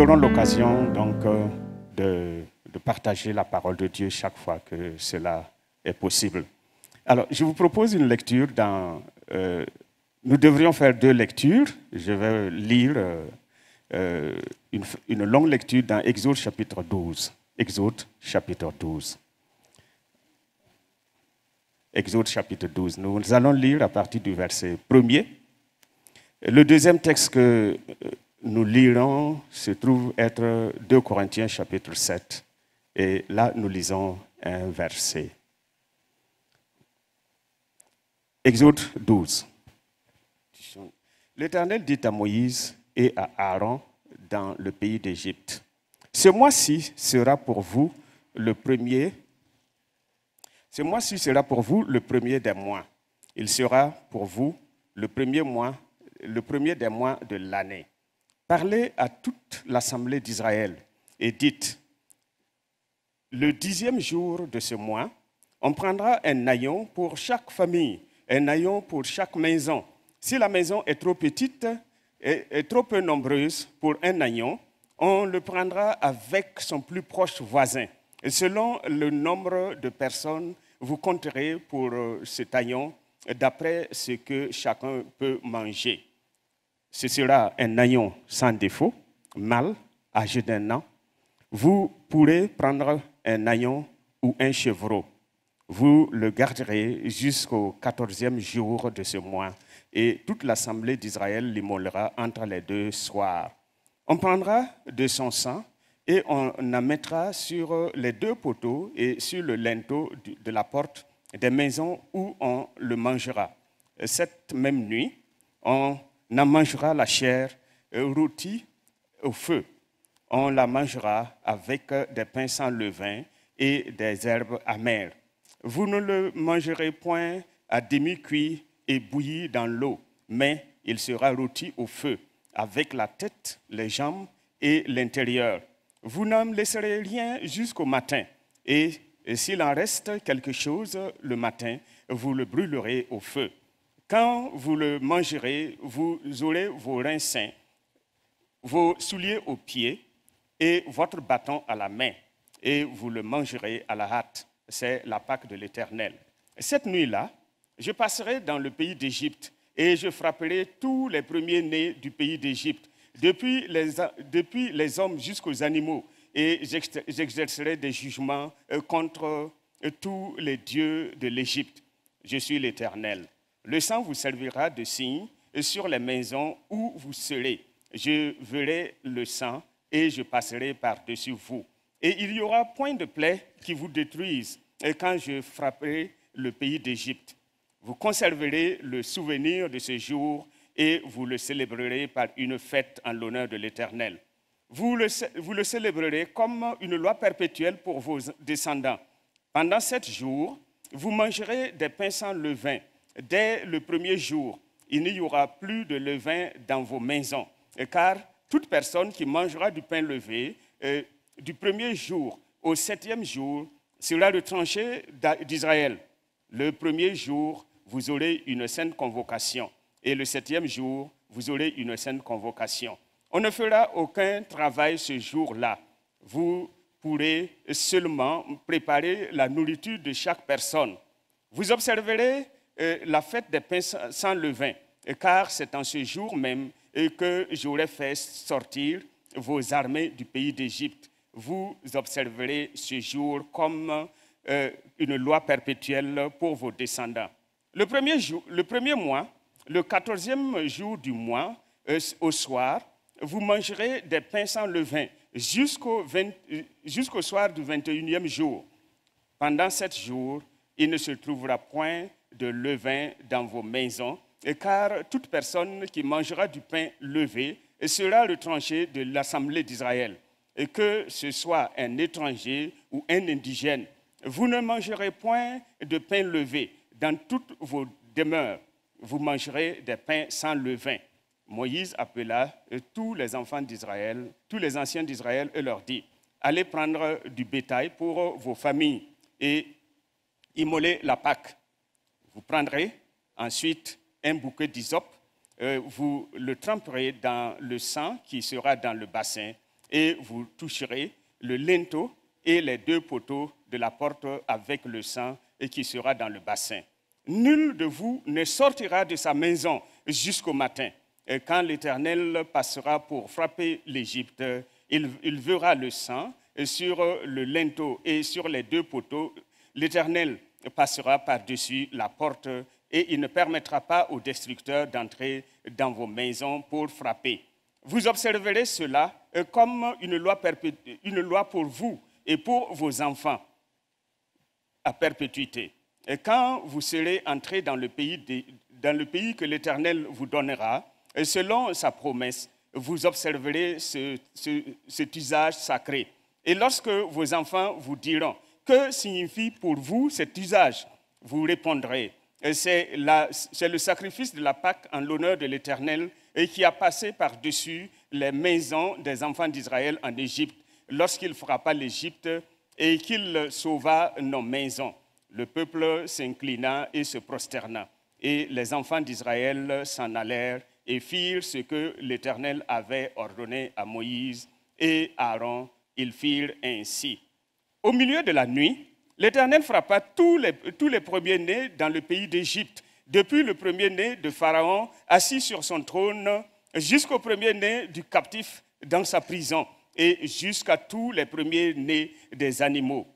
nous aurons l'occasion donc euh, de, partager la parole de Dieu chaque fois que cela est possible. Alors, je vous propose une lecture dans... Euh, nous devrions faire deux lectures. Je vais lire euh, une, longue lecture dans Exode chapitre 12. Exode chapitre 12. Exode chapitre 12. Nous allons lire à partir du verset premier. Le deuxième texte que nous lirons, se trouve être 2 Corinthiens chapitre 7. Et là, nous lisons un verset. Exode 12. L'Éternel dit à Moïse et à Aaron dans le pays d'Égypte, Ce mois-ci sera pour vous le premier. Ce mois-ci sera pour vous le premier des mois. Il sera pour vous le premier mois, le premier des mois de l'année. Parlez à toute l'assemblée d'Israël et dites, le dixième jour de ce mois, on prendra un naillon pour chaque famille, un naillon pour chaque maison. Si la maison est trop petite et, trop peu nombreuse pour un naillon, on le prendra avec son plus proche voisin. Et selon le nombre de personnes, vous compterez pour euh, ce taillon d'après ce que chacun peut manger ce sera un agneau sans défaut, mâle, âgé d'un an. Vous pourrez prendre un agneau ou un chevreau. Vous le garderez jusqu'au quatorzième jour de ce mois, et toute l'assemblée d'Israël l'immolera entre les deux soirs. On prendra de son sang et on en mettra sur les deux poteaux et sur le linteau de la porte des maisons où on le mangera. Cette même nuit, on n'en mangera la chair euh, rôtie au feu. On la mangera avec euh, des pains sans levain et des herbes amères. Vous ne le mangerez point à demi-cuit et bouilli dans l'eau, mais il sera rôti au feu, avec la tête, les jambes et l'intérieur. Vous n'en laisserez rien jusqu'au matin, et s'il en reste quelque chose le matin, vous le brûlerez au feu. Quand vous le mangerez, vous aurez vos reins sains, vos souliers aux pieds et votre bâton à la main, et vous le mangerez à la hâte. C'est la Pâque de l'Éternel. Cette nuit-là, je passerai dans le pays d'Égypte et je frapperai tous les premiers-nés du pays d'Égypte, depuis les, depuis les hommes jusqu'aux animaux, et j'exercerai des jugements euh, contre euh, tous les dieux de l'Égypte. Je suis l'Éternel. Le sang vous servira de signe sur les maisons où vous serez. Je verrai le sang et je passerai par-dessus vous. Et il y aura point de plaie qui vous détruise et quand je frapperai le pays d'Égypte. Vous conserverez le souvenir de ce jour et vous le célébrerez par une fête en l'honneur de l'Éternel. Vous le, vous le célébrerez comme une loi perpétuelle pour vos descendants. Pendant sept jours, vous mangerez des pains sans levain dès le premier jour, il n'y aura plus de levain dans vos maisons, car toute personne qui mangera du pain levé euh, du premier jour au septième jour sera le tranché d'Israël. Le premier jour, vous aurez une sainte convocation, et le septième jour, vous aurez une sainte convocation. On ne fera aucun travail ce jour-là. Vous pourrez seulement préparer la nourriture de chaque personne. Vous observerez euh, la fête des pains sans levain, car c'est en ce jour même euh, que j'aurai fait sortir vos armées du pays d'Égypte. Vous observerez ce jour comme euh, une loi perpétuelle pour vos descendants. Le premier, jour, le premier mois, le quatorzième jour du mois, au soir, vous mangerez des pains sans levain jusqu'au jusqu'au soir du 21e jour. Pendant sept jours, il ne se trouvera point de levain dans vos maisons, et car toute personne qui mangera du pain levé sera le tranché de l'Assemblée d'Israël. Et que ce soit un étranger ou un indigène, vous ne mangerez point de pain levé dans toutes vos demeures. Vous mangerez des pains sans levain. Moïse appela euh, tous les enfants d'Israël, tous les anciens d'Israël, et leur dit, allez prendre du bétail pour vos familles et immoler la Pâque vous prendrez ensuite un bouquet d'hysope, euh, vous le tremperez dans le sang qui sera dans le bassin et vous toucherez le linteau et les deux poteaux de la porte avec le sang et qui sera dans le bassin. Nul de vous ne sortira de sa maison jusqu'au matin. Et quand l'Éternel passera pour frapper l'Égypte, il, il, verra le sang sur le linteau et sur les deux poteaux. L'Éternel passera par-dessus la porte et il ne permettra pas aux destructeurs d'entrer dans vos maisons pour frapper. Vous observerez cela euh, comme une loi, pour vous et pour vos enfants à perpétuité. Et quand vous serez entrés dans le pays, que l'Éternel vous donnera, euh, selon sa promesse, vous observerez cet usage sacré. Et lorsque vos enfants vous diront, que signifie pour vous cet usage Vous répondrez, euh, c'est le sacrifice de la Pâque en l'honneur de l'Éternel et qui a passé par-dessus les maisons des enfants d'Israël en Égypte lorsqu'il frappa l'Égypte et qu'il sauva nos maisons. Le peuple s'inclina et se prosterna. Et les enfants d'Israël s'en allèrent et firent ce que l'Éternel avait ordonné à Moïse et Aaron. Ils firent ainsi. Au milieu de la nuit, l'Éternel frappa tous les, premiers-nés dans le pays d'Égypte, depuis le premier-né de Pharaon assis sur son trône, jusqu'au premier-né du captif dans sa prison, et jusqu'à tous les premiers-nés des animaux.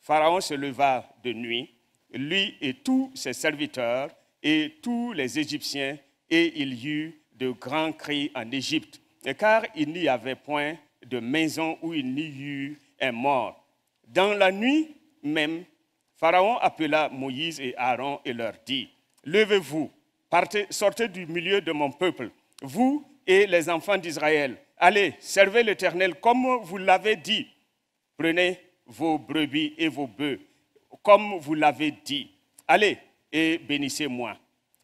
Pharaon se leva de nuit, lui et tous ses serviteurs, et tous les Égyptiens, et il y eut de grands cris en Égypte, car il n'y avait point de maison où il n'y eut un mort dans la nuit même, Pharaon appela Moïse et Aaron et leur dit, Levez-vous, sortez du milieu de mon peuple, vous et les enfants d'Israël. Allez, servez l'Éternel comme vous l'avez dit. Prenez vos brebis et vos bœufs, comme vous l'avez dit. Allez et bénissez-moi.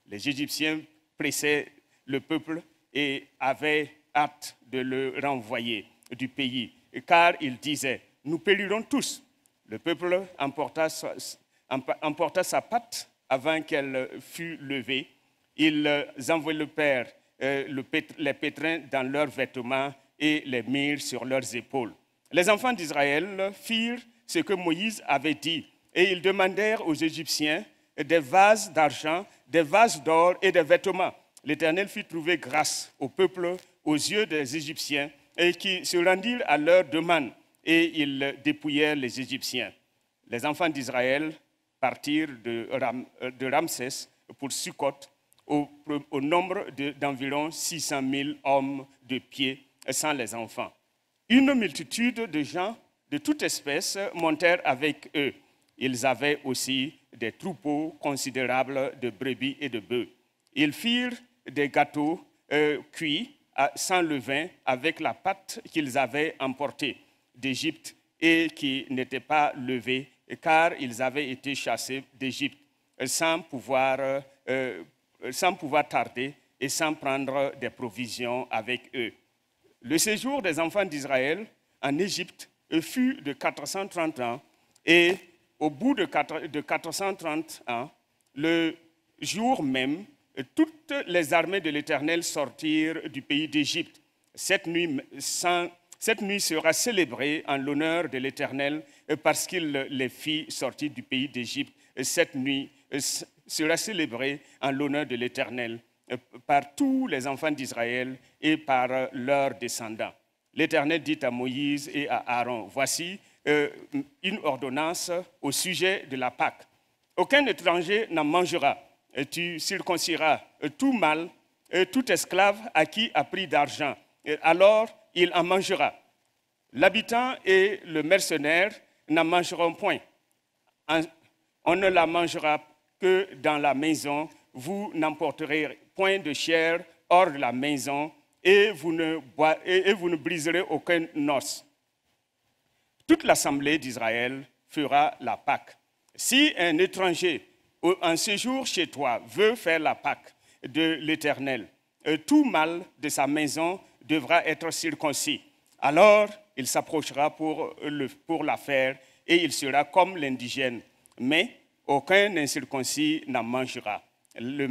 Les Égyptiens pressaient le peuple et avaient hâte de le renvoyer du pays, car ils disaient, nous périrons tous. Le peuple emporta sa, patte avant qu'elle fût levée. Ils enveloppèrent le père, euh, les pétrins dans leurs vêtements et les mirent sur leurs épaules. Les enfants d'Israël firent ce que Moïse avait dit, et ils demandèrent aux Égyptiens des vases d'argent, des vases d'or et des vêtements. L'Éternel fit trouver grâce au peuple aux yeux des Égyptiens, et qui se rendirent à leur demande et ils dépouillèrent les Égyptiens. Les enfants d'Israël partirent de, euh, Ramsès pour Sukkot au, nombre d'environ 600 000 hommes de pied sans les enfants. Une multitude de gens de toute espèce montèrent avec eux. Ils avaient aussi des troupeaux considérables de brebis et de bœufs. Ils firent des gâteaux euh, cuits sans levain avec la pâte qu'ils avaient emportée d'Égypte et qui n'étaient pas levés, car ils avaient été chassés d'Égypte euh, sans pouvoir, euh, euh, sans pouvoir tarder et sans prendre des provisions avec eux. Le séjour des enfants d'Israël en Égypte fut de 430 ans et au bout de, de 430 ans, le jour même, toutes les armées de l'Éternel sortirent du pays d'Égypte. Cette nuit, sans cette nuit sera célébrée en l'honneur de l'Éternel euh, parce qu'il les fit sortir du pays d'Égypte. Euh, cette nuit euh, sera célébrée en l'honneur de l'Éternel par tous les enfants d'Israël et par leurs descendants. L'Éternel dit à Moïse et à Aaron, voici une ordonnance au sujet de la Pâque. Aucun étranger n'en mangera. Tu circonciras tout mâle, tout esclave à qui a pris d'argent. Alors il en mangera. L'habitant et le mercenaire n'en mangeront point. On ne la mangera que dans la maison. Vous n'emporterez point de chair hors de la maison et vous ne, briserez aucun os. Toute l'assemblée d'Israël fera la Pâque. Si un étranger en séjour chez toi veut faire la Pâque de l'Éternel, euh, tout mal de sa maison devra être circoncis. Alors il s'approchera pour, le, la et il sera comme l'indigène, mais aucun incirconcis n'en mangera. la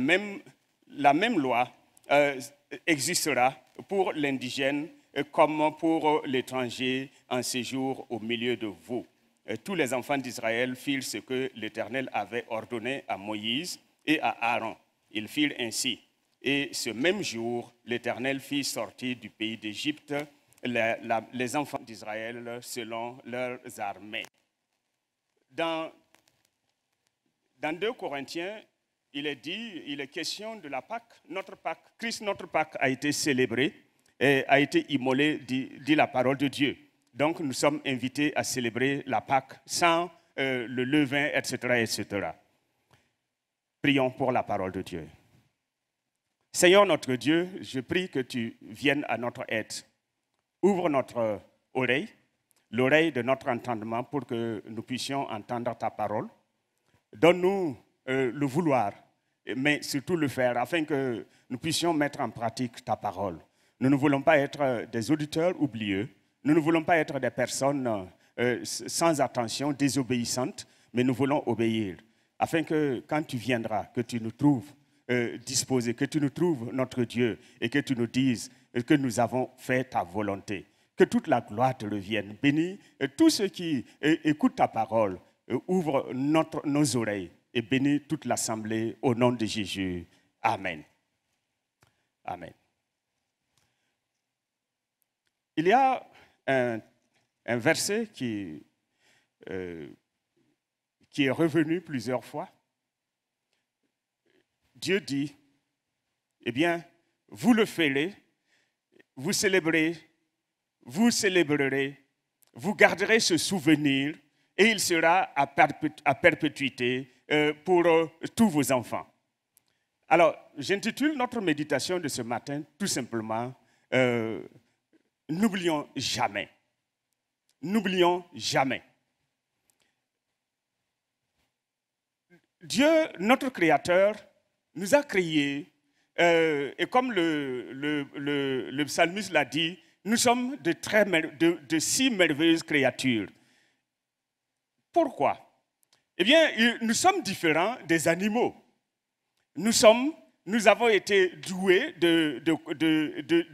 même loi euh, existera pour l'indigène comme pour l'étranger en séjour au milieu de vous. Euh, tous les enfants d'Israël firent ce que l'Éternel avait ordonné à Moïse et à Aaron. Ils firent ainsi. Et ce même jour, l'Éternel fit sortir du pays d'Égypte les, enfants d'Israël selon leurs armées. Dans, dans 2 Corinthiens, il est dit, il est question de la Pâque, notre Pâque. Christ, notre Pâque a été célébré et a été immolé, dit, la parole de Dieu. Donc nous sommes invités à célébrer la Pâque sans euh, le levain, etc., etc. Prions pour la parole de Dieu. Seigneur notre Dieu, je prie que tu viennes à notre aide. Ouvre notre oreille, l'oreille de notre entendement pour que nous puissions entendre ta parole. Donne-nous euh, le vouloir, mais surtout le faire, afin que nous puissions mettre en pratique ta parole. Nous ne voulons pas être euh, des auditeurs oublieux, nous ne voulons pas être des personnes euh, sans attention, désobéissantes, mais nous voulons obéir, afin que quand tu viendras, que tu nous trouves euh, disposer que tu nous trouves notre Dieu et que tu nous dises que nous avons fait ta volonté. Que toute la gloire te revienne. Bénis euh, tous ceux qui euh, écoutent ta parole. Ouvre notre, nos oreilles et bénis toute l'assemblée au nom de Jésus. Amen. Amen. Il y a un, verset qui, qui est revenu plusieurs fois Dieu dit, eh bien, vous le ferez, vous célébrez, vous célébrerez, vous garderez ce souvenir et il sera à, perpétuité euh, pour euh, tous vos enfants. Alors, j'intitule notre méditation de ce matin tout simplement euh, N'oublions jamais. N'oublions jamais. Dieu, notre Créateur, nous a créé, euh, et comme le, le, psalmiste l'a dit, nous sommes de, très, de, si merveilleuses créatures. Pourquoi Eh bien, nous sommes différents des animaux. Nous, sommes, nous avons été doués de, de,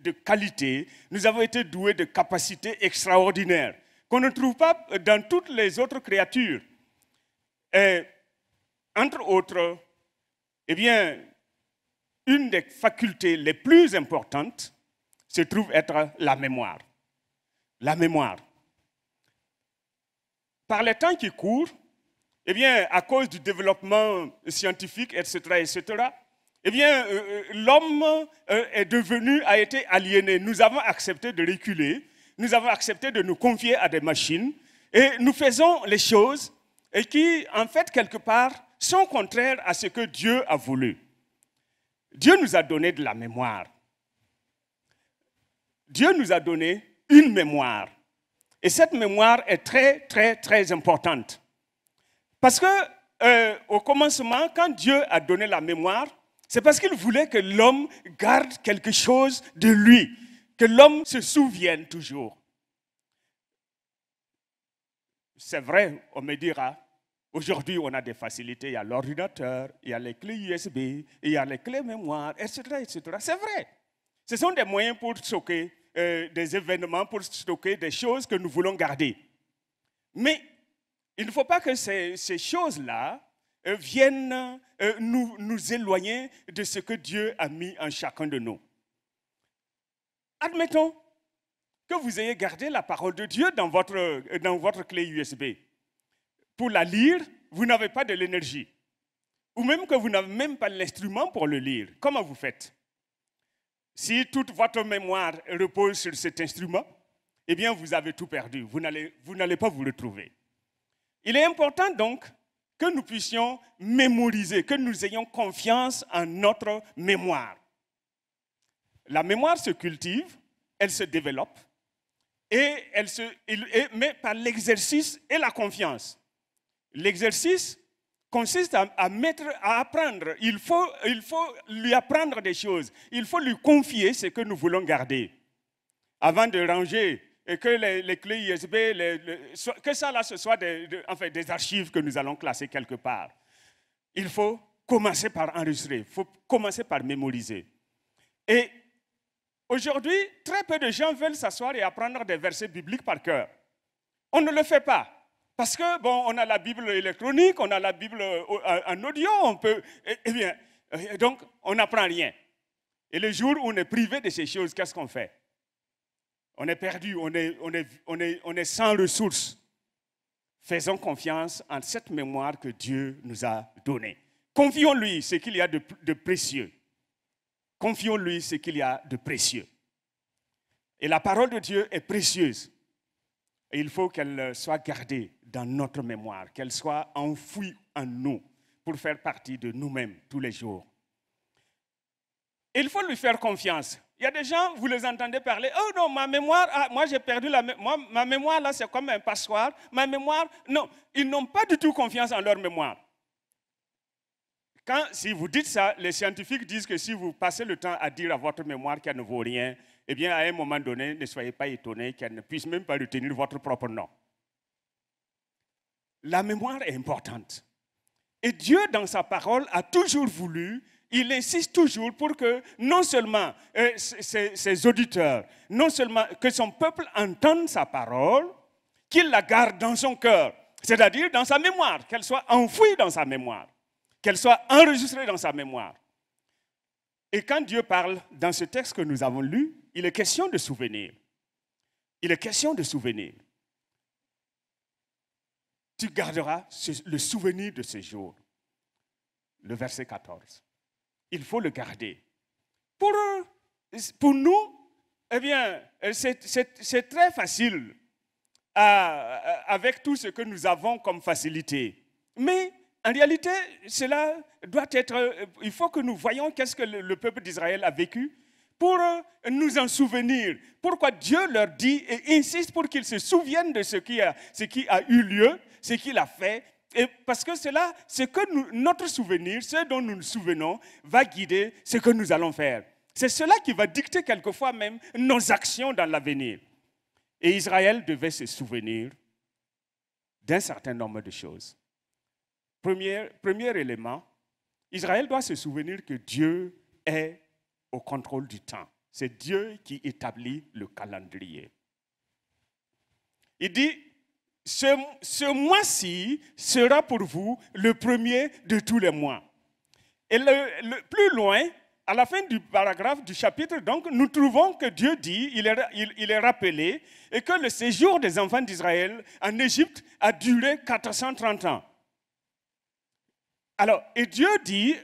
de qualités, nous avons été doués de capacités extraordinaires qu'on ne trouve pas dans toutes les autres créatures. Et, entre autres, eh bien, une des facultés les plus importantes se trouve être la mémoire. La mémoire. Par les temps qui courent, eh bien, à cause du développement scientifique, etc., etc., eh bien, euh, euh, l'homme euh, est devenu, a été aliéné. Nous avons accepté de reculer, nous avons accepté de nous confier à des machines, et nous faisons les choses et qui, en fait, quelque part, sont contraires à ce que Dieu a voulu. Dieu nous a donné de la mémoire. Dieu nous a donné une mémoire. Et cette mémoire est très, très, très importante. Parce que euh, au commencement, quand Dieu a donné la mémoire, c'est parce qu'il voulait que l'homme garde quelque chose de lui, que l'homme se souvienne toujours. C'est vrai, on me dira, Aujourd'hui, on a des facilités. Il y a l'ordinateur, il y a les clés USB, il y a les clés mémoire, etc. etc. C'est vrai. Ce sont des moyens pour stocker euh, des événements, pour stocker des choses que nous voulons garder. Mais il ne faut pas que ces, choses-là euh, viennent euh, nous, nous éloigner de ce que Dieu a mis en chacun de nous. Admettons que vous ayez gardé la parole de Dieu dans votre, dans votre clé USB pour la lire, vous n'avez pas de l'énergie. Ou même que vous n'avez même pas l'instrument pour le lire. Comment vous faites Si toute votre mémoire repose sur cet instrument, eh bien, vous avez tout perdu. Vous n'allez pas vous retrouver. Il est important donc que nous puissions mémoriser, que nous ayons confiance en notre mémoire. La mémoire se cultive, elle se développe, et elle se, mais par l'exercice et la confiance. L'exercice consiste à, apprendre. Il faut, lui apprendre des choses. Il faut lui confier ce que nous voulons garder. Avant de ranger et que les, clés USB, que ça là, ce soit des archives que nous allons classer quelque part. Il faut commencer par enregistrer, il faut commencer par mémoriser. Et aujourd'hui, très peu de gens veulent s'asseoir et apprendre des versets bibliques par cœur. On ne le fait pas. Parce que, bon, on a la Bible électronique, on a la Bible en euh, audio, on peut. Eh, eh bien, euh, donc, on n'apprend rien. Et le jour où on est privé de ces choses, qu'est-ce qu'on fait On est perdu, on est, on est, on est, on est sans ressources. Faisons confiance en cette mémoire que Dieu nous a donnée. Confions-lui ce qu'il y a de précieux. Confions-lui ce qu'il y a de précieux. Et la parole de Dieu est précieuse il faut qu'elle euh, soit gardée dans notre mémoire, qu'elle soit enfouie en nous pour faire partie de nous-mêmes tous les jours. Il faut lui faire confiance. Il y a des gens, vous les entendez parler, oh non, ma mémoire, ah, moi j'ai perdu la mémoire, ma mémoire là c'est comme un passoire, ma mémoire, non, ils n'ont pas du tout confiance en leur mémoire. Quand, si vous dites ça, les scientifiques disent que si vous passez le temps à dire à votre mémoire qu'elle ne vaut rien, eh bien, à un moment donné, ne soyez pas étonnés qu'elle ne puisse même pas retenir votre propre nom. La mémoire est importante. Et Dieu, dans sa parole, a toujours voulu, il insiste toujours pour que non seulement euh, ses, ses auditeurs, non seulement que son peuple entende sa parole, qu'il la garde dans son cœur, c'est-à-dire dans sa mémoire, qu'elle soit enfouie dans sa mémoire, qu'elle soit enregistrée dans sa mémoire. Et quand Dieu parle dans ce texte que nous avons lu, il est question de souvenir. Il est question de souvenir. Tu garderas le souvenir de ce jour. Le verset 14. Il faut le garder. Pour, pour nous, eh bien, c'est très facile à, euh, euh, avec tout ce que nous avons comme facilité. Mais en réalité, cela doit être, euh, il faut que nous voyons qu'est-ce que le, peuple d'Israël a vécu pour euh, nous en souvenir. Pourquoi Dieu leur dit et insiste pour qu'ils se souviennent de ce qui a, ce qui a eu lieu, ce qu'il a fait. Et parce que cela, ce que notre souvenir, ce dont nous nous souvenons, va guider ce que nous allons faire. C'est cela qui va dicter quelquefois même nos actions dans l'avenir. Et Israël devait se souvenir d'un certain nombre de choses. premier élément, Israël doit se souvenir que Dieu est au contrôle du temps. C'est Dieu qui établit le calendrier. Il dit, ce, mois-ci sera pour vous le premier de tous les mois. Et le, plus loin, à la fin du paragraphe du chapitre, donc, nous trouvons que Dieu dit, il est, il est rappelé, et que le séjour des enfants d'Israël en Égypte a duré 430 ans. Alors, et Dieu dit,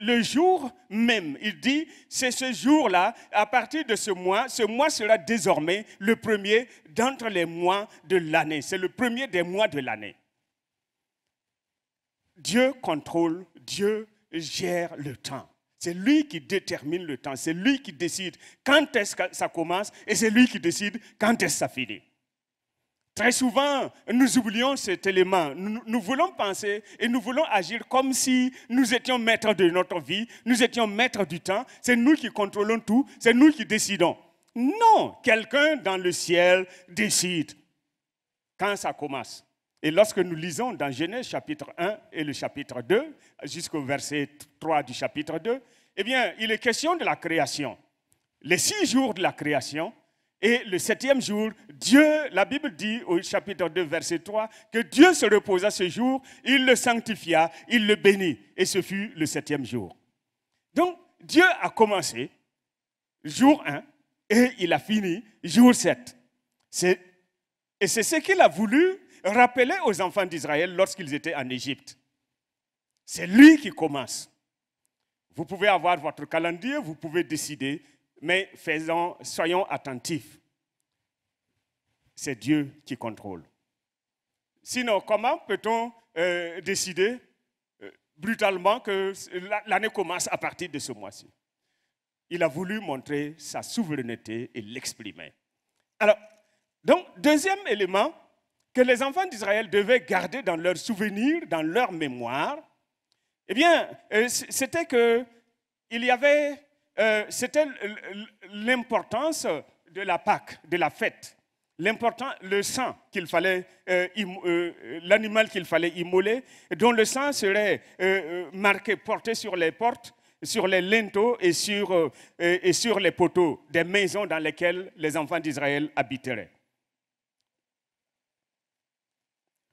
le jour même, il dit, c'est ce jour-là, à partir de ce mois, ce mois sera désormais le premier d'entre les mois de l'année. C'est le premier des mois de l'année. Dieu contrôle, Dieu gère le temps. C'est lui qui détermine le temps, c'est lui qui décide quand est-ce que ça commence et c'est lui qui décide quand est-ce que ça finit. Très souvent, nous oublions cet élément. Nous, voulons penser et nous voulons agir comme si nous étions maîtres de notre vie, nous étions maîtres du temps, c'est nous qui contrôlons tout, c'est nous qui décidons. Non, quelqu'un dans le ciel décide quand ça commence. Et lorsque nous lisons dans Genèse chapitre 1 et le chapitre 2, jusqu'au verset 3 du chapitre 2, eh bien, il est question de la création. Les six jours de la création, et le septième jour, Dieu, la Bible dit au chapitre 2, verset 3, que Dieu se reposa ce jour, il le sanctifia, il le bénit. Et ce fut le septième jour. Donc, Dieu a commencé jour 1 et il a fini jour 7. Et c'est ce qu'il a voulu rappeler aux enfants d'Israël lorsqu'ils étaient en Égypte. C'est lui qui commence. Vous pouvez avoir votre calendrier, vous pouvez décider mais faisons, soyons attentifs. C'est Dieu qui contrôle. Sinon, comment peut-on euh, décider euh, brutalement que l'année commence à partir de ce mois-ci Il a voulu montrer sa souveraineté et l'exprimer. Alors, donc, deuxième élément que les enfants d'Israël devaient garder dans leur souvenir, dans leur mémoire, eh bien, euh, c'était qu'il y avait euh, c'était l'importance de la Pâque, de la fête. L'important, le sang qu'il fallait, euh, euh, l'animal qu'il fallait immoler, dont le sang serait marqué, porté sur les portes, sur les linteaux et et sur les poteaux des maisons dans lesquelles les enfants d'Israël habiteraient.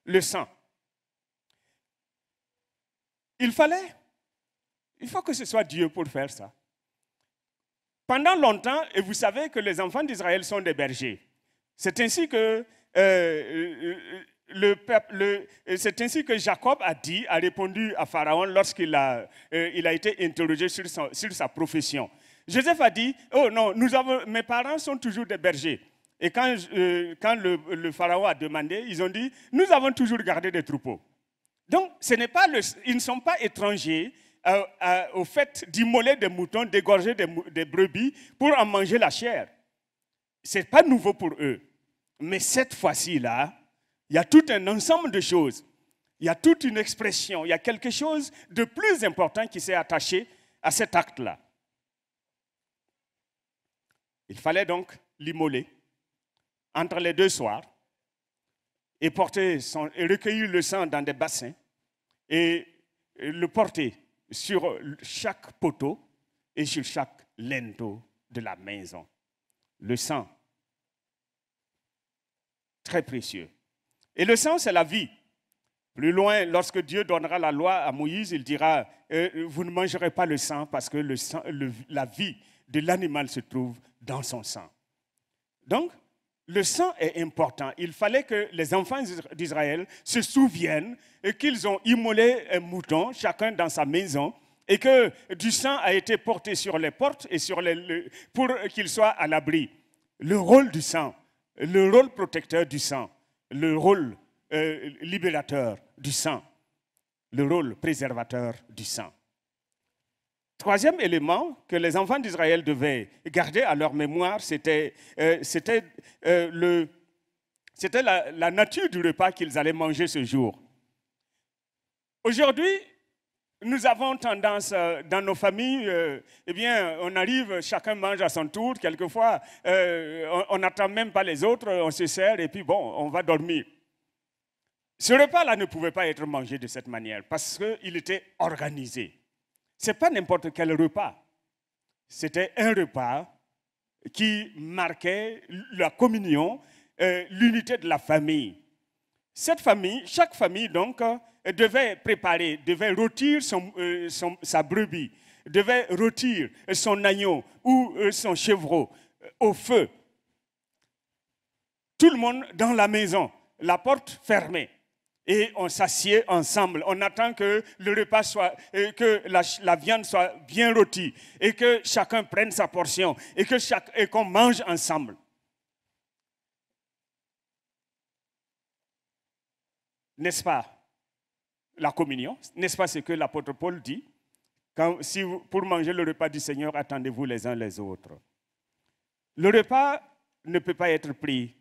Le sang. Il fallait, il faut que ce soit Dieu pour faire ça. Pendant longtemps, et vous savez que les enfants d'Israël sont des bergers. C'est ainsi que euh, euh, euh, le, c'est ainsi que Jacob a dit, a répondu à Pharaon lorsqu'il a, il a été interrogé sur, sur sa profession. Joseph a dit, oh non, nous avons, mes parents sont toujours des bergers. Et quand, quand le, Pharaon a demandé, ils ont dit, nous avons toujours gardé des troupeaux. Donc, ce n'est pas ils ne sont pas étrangers, euh, euh, au fait d'immoler des moutons, d'égorger des, brebis pour en manger la chair. Ce n'est pas nouveau pour eux. Mais cette fois-ci-là, il y a tout un ensemble de choses. Il y a toute une expression, il y a quelque chose de plus important qui s'est attaché à cet acte-là. Il fallait donc l'immoler entre les deux soirs et, porter et recueillir le sang dans des bassins et le porter sur euh, chaque poteau et sur chaque linteau de la maison. Le sang, très précieux. Et le sang, c'est la vie. Plus loin, lorsque Dieu donnera la loi à Moïse, il dira, euh, euh, vous ne mangerez pas le sang parce que le la vie de l'animal se trouve dans son sang. Donc, le sang est important. Il fallait que les enfants d'Israël se souviennent qu'ils ont immolé un mouton, chacun dans sa maison, et que du sang a été porté sur les portes et sur les, pour qu'ils soient à l'abri. Le rôle du sang, le rôle protecteur du sang, le rôle euh, libérateur du sang, le rôle préservateur du sang. Troisième élément que les enfants d'Israël devaient garder à leur mémoire, c'était euh, euh, la, nature du repas qu'ils allaient manger ce jour. Aujourd'hui, nous avons tendance euh, dans nos familles, eh bien, on arrive, chacun mange à son tour. Quelquefois, on n'attend même pas les autres, on se sert et puis bon, on va dormir. Ce repas-là ne pouvait pas être mangé de cette manière parce qu'il était organisé. Ce n'est pas n'importe quel repas. C'était un repas qui marquait la communion, euh, l'unité de la famille. Cette famille, chaque famille donc, euh, devait préparer, devait rôtir euh, son, sa brebis, devait rôtir son agneau ou son chevreau au feu. Tout le monde dans la maison, la porte fermée et on s'assied ensemble. On attend que le repas soit, que la, viande soit bien rôtie et que chacun prenne sa portion et que chaque, et qu'on mange ensemble. N'est-ce pas la communion N'est-ce pas ce que l'apôtre Paul dit Quand, si vous, Pour manger le repas du Seigneur, attendez-vous les uns les autres. Le repas ne peut pas être pris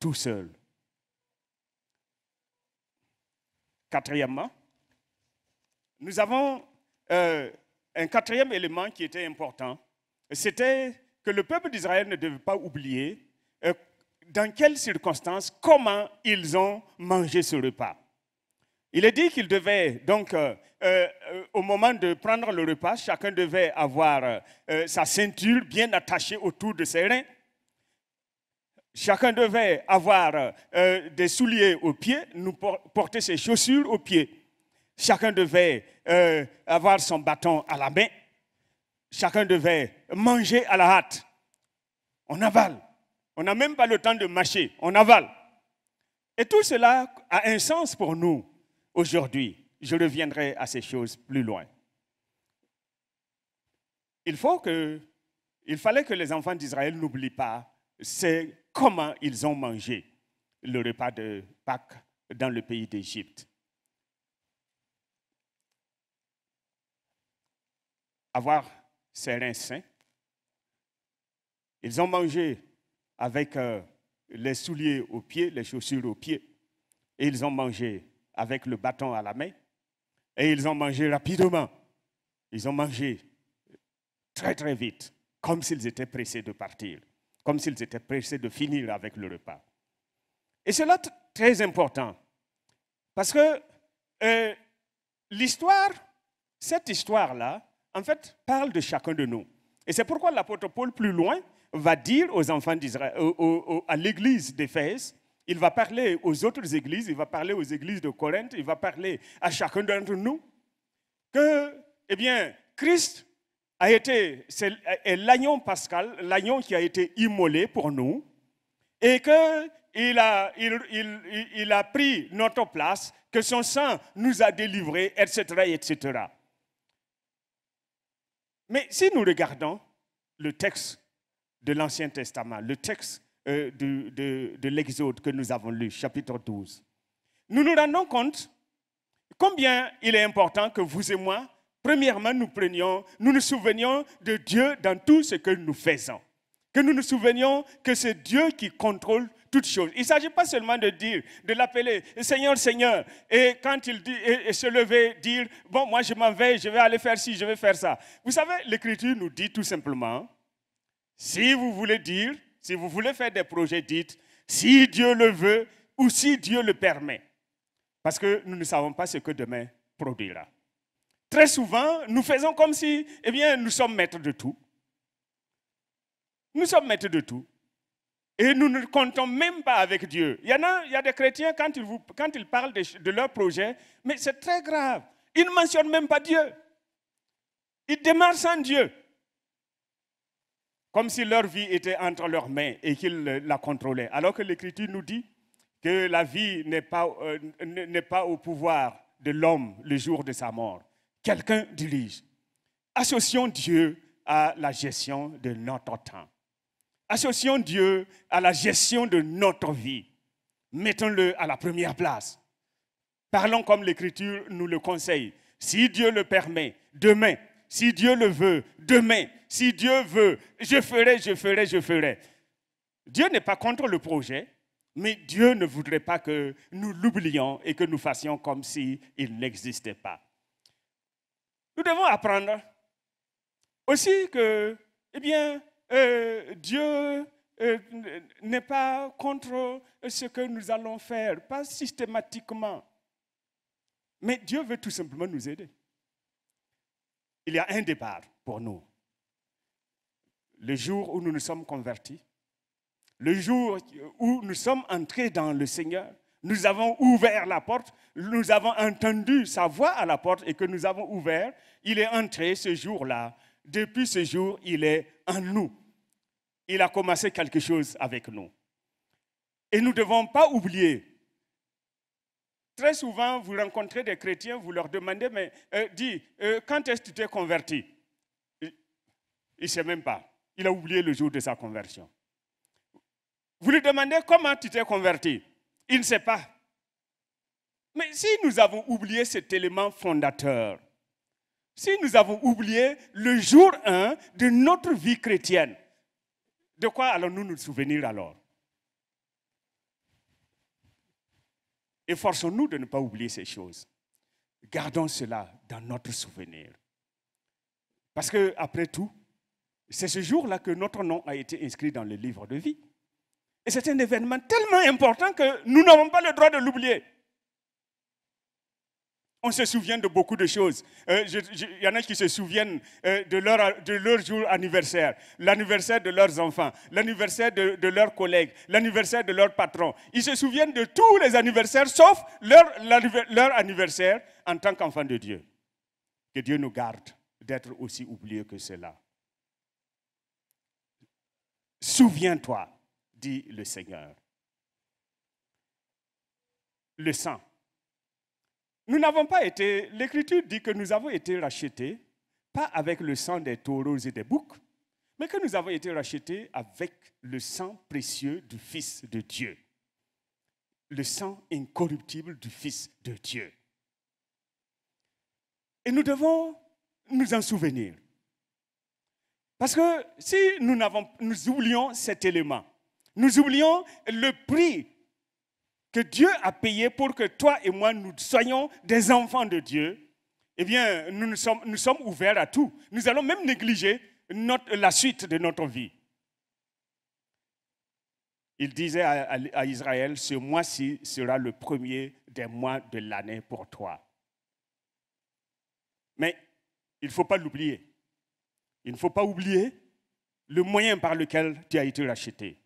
tout seul. Quatrièmement, nous avons euh, un quatrième élément qui était important, c'était que le peuple d'Israël ne devait pas oublier euh, dans quelles circonstances, comment ils ont mangé ce repas. Il est dit qu'il devait, donc, euh, au moment de prendre le repas, chacun devait avoir sa ceinture bien attachée autour de ses reins. Chacun devait avoir euh, des souliers aux pieds, nous porter ses chaussures aux pieds. Chacun devait euh, avoir son bâton à la main. Chacun devait manger à la hâte. On avale. On n'a même pas le temps de mâcher. On avale. Et tout cela a un sens pour nous aujourd'hui. Je reviendrai à ces choses plus loin. Il, faut que, il fallait que les enfants d'Israël n'oublient pas ces comment ils ont mangé le repas de Pâques dans le pays d'Égypte. Avoir ses reins sains. Ils ont mangé avec euh, les souliers aux pieds, les chaussures aux pieds. Et ils ont mangé avec le bâton à la main. Et ils ont mangé rapidement. Ils ont mangé très très vite, comme s'ils étaient pressés de partir comme s'ils étaient pressés de finir avec le repas. Et cela là très important, parce que euh, l'histoire, cette histoire-là, en fait, parle de chacun de nous. Et c'est pourquoi l'apôtre Paul, plus loin, va dire aux enfants d'Israël, à l'église d'Éphèse, il va parler aux autres églises, il va parler aux églises de Corinthe, il va parler à chacun d'entre nous que, eh bien, Christ a été, c'est l'agneau pascal, l'agneau qui a été immolé pour nous, et qu'il a, il, il, il a pris notre place, que son sang nous a délivrés, etc., etc. Mais si nous regardons le texte de l'Ancien Testament, le texte euh, de, de, de l'Exode que nous avons lu, chapitre 12, nous nous rendons compte combien il est important que vous et moi, Premièrement, nous prenions, nous nous souvenions de Dieu dans tout ce que nous faisons. Que nous nous souvenions que c'est Dieu qui contrôle toutes choses. Il ne s'agit pas seulement de dire, de l'appeler Seigneur, Seigneur, et quand il dit, et, se lever, dire, bon, moi je m'en vais, je vais aller faire ci, je vais faire ça. Vous savez, l'Écriture nous dit tout simplement, si vous voulez dire, si vous voulez faire des projets, dites, si Dieu le veut ou si Dieu le permet. Parce que nous ne savons pas ce que demain produira très souvent, nous faisons comme si, eh bien, nous sommes maîtres de tout. Nous sommes maîtres de tout. Et nous ne comptons même pas avec Dieu. Il y en a, il y a des chrétiens, quand ils, parlent de, leur projet, mais c'est très grave. Ils ne mentionnent même pas Dieu. Ils démarrent sans Dieu. Comme si leur vie était entre leurs mains et qu'ils la contrôlaient. Alors que l'Écriture nous dit que la vie n'est pas, euh, n'est pas au pouvoir de l'homme le jour de sa mort quelqu'un dirige. Associons Dieu à la gestion de notre temps. Associons Dieu à la gestion de notre vie. Mettons-le à la première place. Parlons comme l'Écriture nous le conseille. Si Dieu le permet, demain, si Dieu le veut, demain, si Dieu veut, je ferai, je ferai, je ferai. Dieu n'est pas contre le projet, mais Dieu ne voudrait pas que nous l'oublions et que nous fassions comme s'il n'existait pas. Nous devons apprendre aussi que, eh bien, euh, Dieu euh, n'est pas contre ce que nous allons faire, pas systématiquement. Mais Dieu veut tout simplement nous aider. Il y a un départ pour nous. Le jour où nous nous sommes convertis, le jour où nous sommes entrés dans le Seigneur, nous avons ouvert la porte, nous avons entendu sa voix à la porte et que nous avons ouvert, il est entré ce jour-là. Depuis ce jour, il est en nous. Il a commencé quelque chose avec nous. Et nous ne devons pas oublier Très souvent, vous rencontrez des chrétiens, vous leur demandez, mais euh, dis, euh, quand est-ce que tu t'es converti Il ne sait même pas. Il a oublié le jour de sa conversion. Vous lui demandez comment tu t'es converti il ne sait pas. Mais si nous avons oublié cet élément fondateur, si nous avons oublié le jour 1 de notre vie chrétienne, de quoi allons-nous nous souvenir alors Efforçons-nous de ne pas oublier ces choses. Gardons cela dans notre souvenir. Parce que, après tout, c'est ce jour-là que notre nom a été inscrit dans le livre de vie. Et c'est un événement tellement important que nous n'avons pas le droit de l'oublier. On se souvient de beaucoup de choses. Euh, il y en a qui se souviennent euh, de, leur, jour anniversaire, l'anniversaire de leurs enfants, l'anniversaire de, leurs collègues, l'anniversaire de leur patron. Ils se souviennent de tous les anniversaires sauf leur, leur anniversaire en tant qu'enfant de Dieu. Que Dieu nous garde d'être aussi oubliés que cela. Souviens-toi dit le Seigneur. Le sang. Nous n'avons pas été, l'Écriture dit que nous avons été rachetés, pas avec le sang des taureaux et des boucs, mais que nous avons été rachetés avec le sang précieux du Fils de Dieu, le sang incorruptible du Fils de Dieu. Et nous devons nous en souvenir. Parce que si nous, nous oublions cet élément, nous oublions le prix que Dieu a payé pour que toi et moi, nous soyons des enfants de Dieu. Eh bien, nous, sommes, ouverts à tout. Nous allons même négliger la suite de notre vie. Il disait à, à Israël, ce mois-ci sera le premier des mois de l'année pour toi. Mais il ne faut pas l'oublier. Il ne faut pas oublier le moyen par lequel tu as été racheté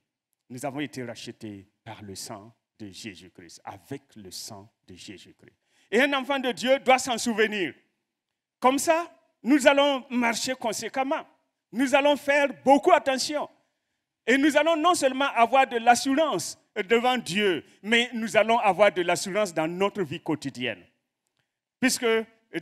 nous avons été rachetés par le sang de Jésus-Christ, avec le sang de Jésus-Christ. Et un enfant de Dieu doit s'en souvenir. Comme ça, nous allons marcher conséquemment. Nous allons faire beaucoup attention. Et nous allons non seulement avoir de l'assurance devant Dieu, mais nous allons avoir de l'assurance dans notre vie quotidienne. Puisque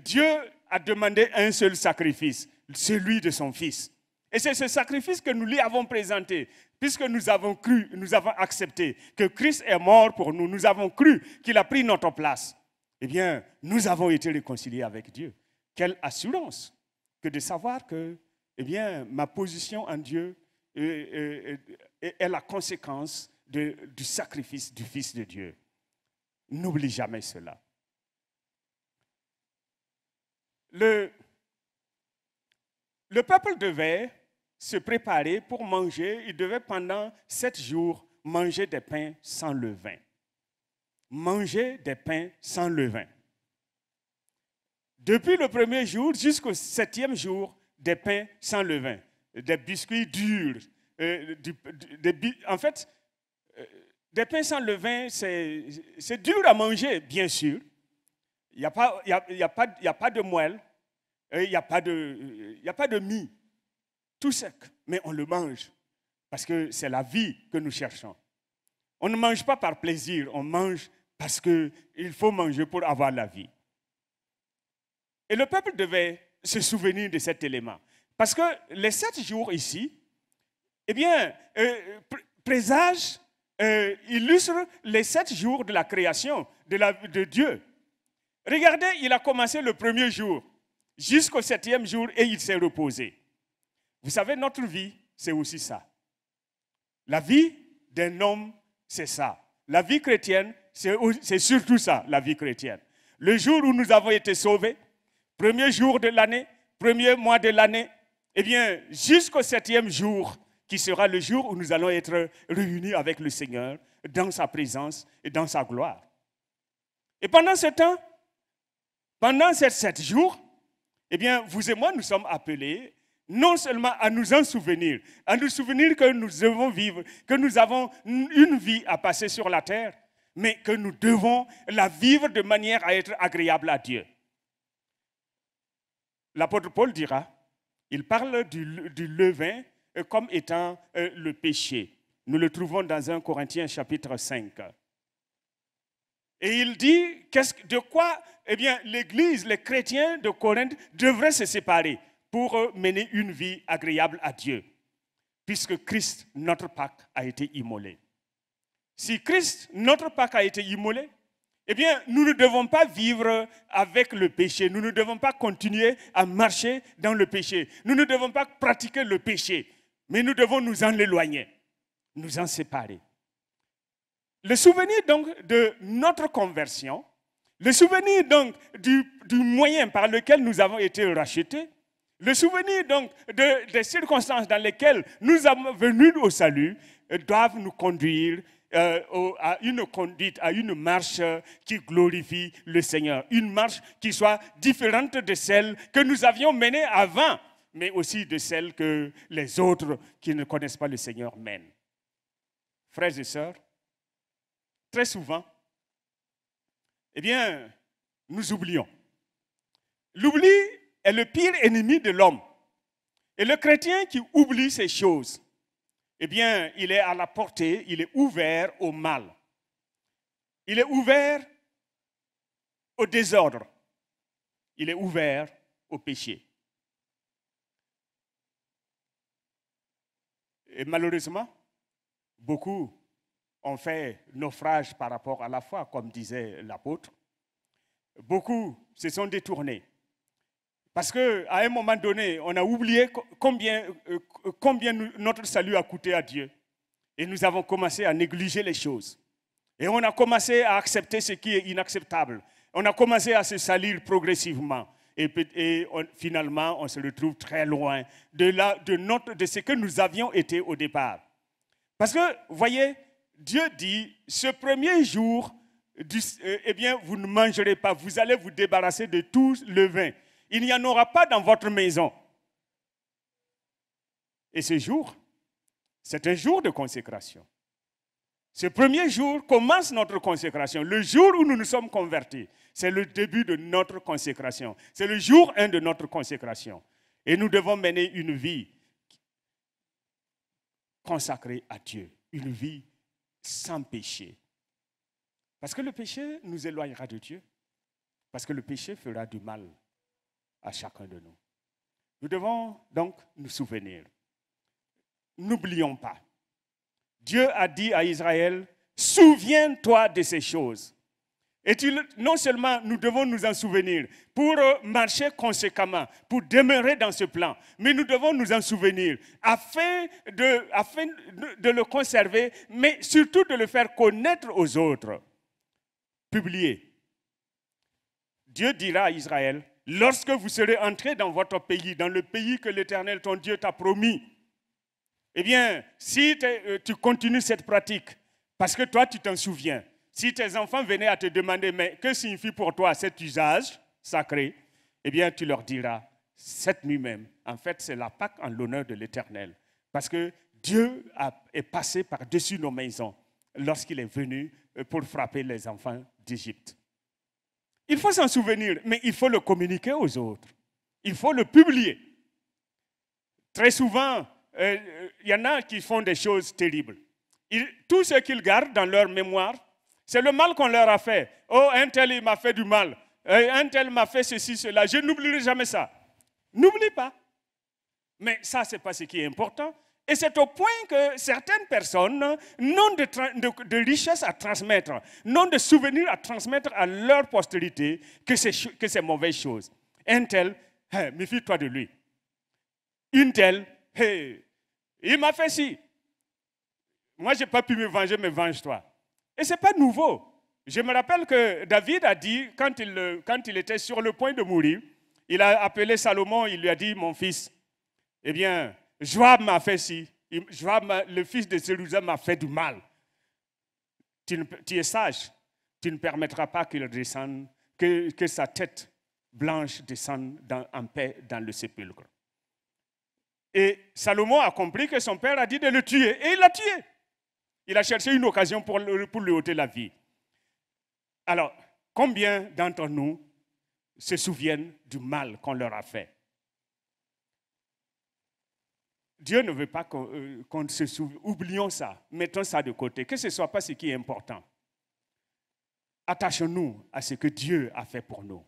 Dieu a demandé un seul sacrifice, celui de son Fils. Et c'est ce sacrifice que nous lui avons présenté. Puisque nous avons cru, nous avons accepté que Christ est mort pour nous, nous avons cru qu'il a pris notre place, eh bien, nous avons été réconciliés avec Dieu. Quelle assurance que de savoir que, eh bien, ma position en Dieu est, la conséquence du sacrifice du Fils de Dieu. N'oublie jamais cela. Le, le peuple devait se préparer pour manger, il devait pendant sept jours manger des pains sans levain. Manger des pains sans levain. Depuis le premier jour jusqu'au septième jour, des pains sans levain, des biscuits durs. Euh, en fait, euh, des pains sans levain, c'est dur à manger, bien sûr. Il n'y a, pas, y a pas de moelle, il n'y a, pas de, a pas de mie tout sec, mais on le mange parce que c'est la vie que nous cherchons. On ne mange pas par plaisir, on mange parce qu'il faut manger pour avoir la vie. Et le peuple devait se souvenir de cet élément. Parce que les sept jours ici, eh bien, euh, présage euh, illustre les sept jours de la création de, la, de Dieu. Regardez, il a commencé le premier jour jusqu'au septième jour et il s'est reposé. Vous savez, notre vie, c'est aussi ça. La vie d'un homme, c'est ça. La vie chrétienne, c'est surtout ça, la vie chrétienne. Le jour où nous avons été sauvés, premier jour de l'année, premier mois de l'année, eh bien, jusqu'au septième jour, qui sera le jour où nous allons être réunis avec le Seigneur dans sa présence et dans sa gloire. Et pendant ce temps, pendant ces sept jours, eh bien, vous et moi, nous sommes appelés non seulement à nous en souvenir, à nous souvenir que nous devons vivre, que nous avons une vie à passer sur la terre, mais que nous devons la vivre de manière à être agréable à Dieu. L'apôtre Paul dira, il parle du, levain comme étant euh, le péché. Nous le trouvons dans un Corinthiens chapitre 5. Et il dit, de quoi eh bien, l'Église, les chrétiens de Corinthe devraient se séparer pour euh, mener une vie agréable à Dieu, puisque Christ, notre Pâque, a été immolé. Si Christ, notre Pâque, a été immolé, eh bien, nous ne devons pas vivre avec le péché. Nous ne devons pas continuer à marcher dans le péché. Nous ne devons pas pratiquer le péché. Mais nous devons nous en éloigner, nous en séparer. Le souvenir donc de notre conversion, le souvenir donc du moyen par lequel nous avons été rachetés, le souvenir donc des circonstances dans lesquelles nous sommes venus au salut euh, doivent nous conduire euh, à une conduite, à une marche euh, qui glorifie le Seigneur. Une marche qui soit différente de celle que nous avions menée avant, mais aussi de celle que les autres qui ne connaissent pas le Seigneur mènent. Frères et sœurs, très souvent, eh bien, nous oublions. L'oubli est le pire ennemi de l'homme. Et le chrétien qui oublie ces choses, eh bien, il est à la portée, il est ouvert au mal. Il est ouvert au désordre. Il est ouvert au péché. Et malheureusement, beaucoup ont fait naufrage par rapport à la foi, comme disait l'apôtre. Beaucoup se sont détournés parce qu'à un moment donné, on a oublié combien, euh, combien notre salut a coûté à Dieu. Et nous avons commencé à négliger les choses. Et on a commencé à accepter ce qui est inacceptable. On a commencé à se salir progressivement. Et, et finalement, on se retrouve très loin de, de, notre, de ce que nous avions été au départ. Parce que, vous voyez, Dieu dit, ce premier jour, euh, eh bien, vous ne mangerez pas, vous allez vous débarrasser de tout le vin. Il n'y en aura pas dans votre maison. Et ce jour, c'est un jour de consécration. Ce premier jour commence notre consécration. Le jour où nous nous sommes convertis, c'est le début de notre consécration. C'est le jour 1 de notre consécration. Et nous devons mener une vie consacrée à Dieu, une vie sans péché. Parce que le péché nous éloignera de Dieu. Parce que le péché fera du mal à chacun de nous. Nous devons donc nous souvenir. N'oublions pas. Dieu a dit à Israël, souviens-toi de ces choses. Et non seulement nous devons nous en souvenir pour euh, marcher conséquemment, pour demeurer dans ce plan, mais nous devons nous en souvenir afin de, afin de le conserver, mais surtout de le faire connaître aux autres. Publier. Dieu dira à Israël, Lorsque vous serez entré dans votre pays, dans le pays que l'Éternel, ton Dieu, t'a promis, eh bien, si euh, tu continues cette pratique, parce que toi, tu t'en souviens, si tes enfants venaient à te demander, mais que signifie pour toi cet usage sacré, eh bien, tu leur diras, cette nuit même, en fait, c'est la Pâque en l'honneur de l'Éternel. Parce que Dieu est passé par-dessus nos maisons lorsqu'il est venu euh, pour frapper les enfants d'Égypte. Il faut s'en souvenir, mais il faut le communiquer aux autres. Il faut le publier. Très souvent, euh, euh, il y en a qui font des choses terribles. tout ce qu'ils gardent dans leur mémoire, c'est le mal qu'on leur a fait. Oh, un tel, m'a fait du mal. Euh, un tel m'a fait ceci, cela. Je n'oublierai jamais ça. N'oublie pas. Mais ça, ce n'est pas ce qui est important. Et c'est au point que certaines personnes n'ont de, de, richesse à transmettre, n'ont de souvenirs à transmettre à leur postérité que c'est mauvaise chose. Un tel, méfie-toi de lui. Une telle, il m'a fait ci. Moi, je n'ai pas pu me venger, mais venge-toi. Et ce n'est pas nouveau. Je me rappelle que David a dit, quand il, quand il était sur le point de mourir, il a appelé Salomon, il lui a dit, mon fils, eh bien, Joab m'a fait ci, Joab, le fils de Jérusalem m'a fait du mal. Tu, es sage, tu ne permettras pas qu'il descende, que, sa tête blanche descende en paix dans le sépulcre. Et Salomon a compris que son père a dit de le tuer, et il l'a tué. Il a cherché une occasion pour, pour lui ôter la vie. Alors, combien d'entre nous se souviennent du mal qu'on leur a fait Dieu ne veut pas qu'on euh, se souvienne. Oublions ça, mettons ça de côté, que ce ne soit pas ce qui est important. Attachons-nous à ce que Dieu a fait pour nous.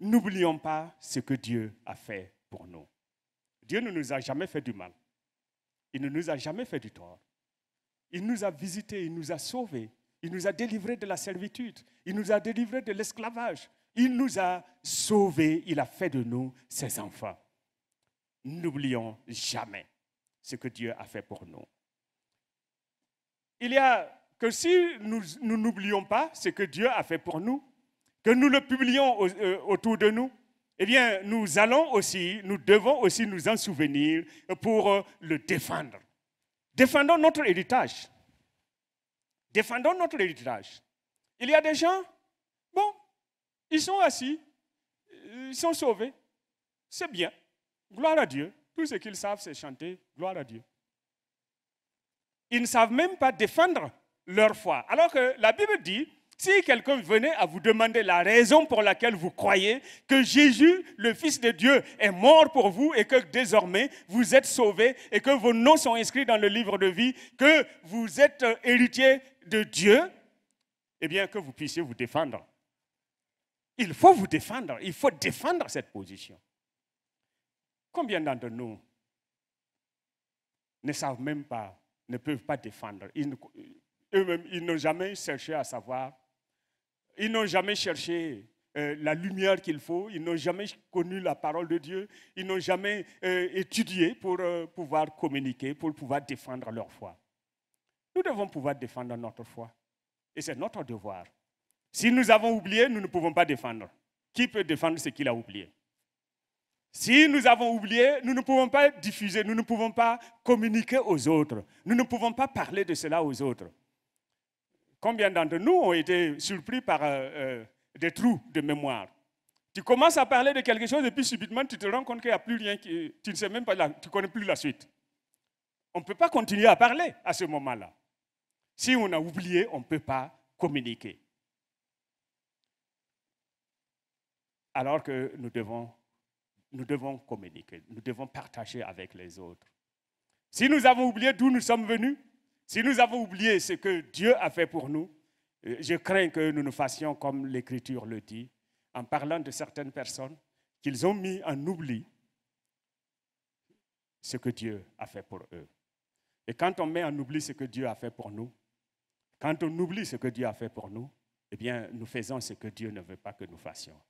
N'oublions pas ce que Dieu a fait pour nous. Dieu ne nous a jamais fait du mal. Il ne nous a jamais fait du tort. Il nous a visités, il nous a sauvés, il nous a délivrés de la servitude, il nous a délivrés de l'esclavage, il nous a sauvés, il a fait de nous ses enfants n'oublions jamais ce que Dieu a fait pour nous. Il y a que si nous n'oublions pas ce que Dieu a fait pour nous, que nous le publions euh, autour de nous, eh bien, nous allons aussi, nous devons aussi nous en souvenir pour euh, le défendre. Défendons notre héritage. Défendons notre héritage. Il y a des gens, bon, ils sont assis, ils sont sauvés, c'est bien. Gloire à Dieu. Tout ce qu'ils savent, c'est chanter gloire à Dieu. Ils ne savent même pas défendre leur foi. Alors que la Bible dit, si quelqu'un venait à vous demander la raison pour laquelle vous croyez que Jésus, le Fils de Dieu, est mort pour vous et que désormais vous êtes sauvés et que vos noms sont inscrits dans le livre de vie, que vous êtes euh, héritier de Dieu, eh bien que vous puissiez vous défendre. Il faut vous défendre, il faut défendre cette position. Combien d'entre nous ne savent même pas, ne peuvent pas défendre Eux-mêmes, ils n'ont jamais cherché à savoir. Ils n'ont jamais cherché euh, la lumière qu'il faut. Ils n'ont jamais connu la parole de Dieu. Ils n'ont jamais euh, étudié pour euh, pouvoir communiquer, pour pouvoir défendre leur foi. Nous devons pouvoir défendre notre foi. Et c'est notre devoir. Si nous avons oublié, nous ne pouvons pas défendre. Qui peut défendre ce qu'il a oublié si nous avons oublié, nous ne pouvons pas diffuser, nous ne pouvons pas communiquer aux autres, nous ne pouvons pas parler de cela aux autres. Combien d'entre nous ont été surpris par euh, euh, des trous de mémoire Tu commences à parler de quelque chose et puis subitement tu te rends compte qu'il n'y a plus rien, tu ne sais même pas, tu ne connais plus la suite. On ne peut pas continuer à parler à ce moment-là. Si on a oublié, on ne peut pas communiquer. Alors que nous devons nous devons communiquer, nous devons partager avec les autres. Si nous avons oublié d'où nous sommes venus, si nous avons oublié ce que Dieu a fait pour nous, euh, je crains que nous nous fassions comme l'Écriture le dit, en parlant de certaines personnes qu'ils ont mis en oubli ce que Dieu a fait pour eux. Et quand on met en oubli ce que Dieu a fait pour nous, quand on oublie ce que Dieu a fait pour nous, eh bien, nous faisons ce que Dieu ne veut pas que nous fassions.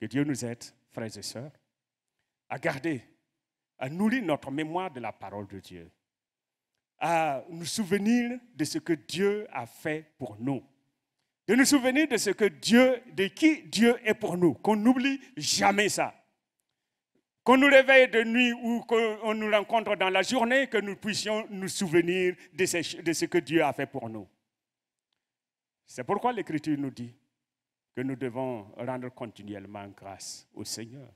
Que Dieu nous aide, frères et sœurs, à garder, à nourrir notre mémoire de la parole de Dieu, à nous souvenir de ce que Dieu a fait pour nous, de nous souvenir de ce que Dieu, de qui Dieu est pour nous, qu'on n'oublie jamais ça. Qu'on nous réveille de nuit ou qu'on nous rencontre dans la journée, que nous puissions nous souvenir de ce que Dieu a fait pour nous. C'est pourquoi l'Écriture nous dit que nous devons rendre continuellement grâce au Seigneur.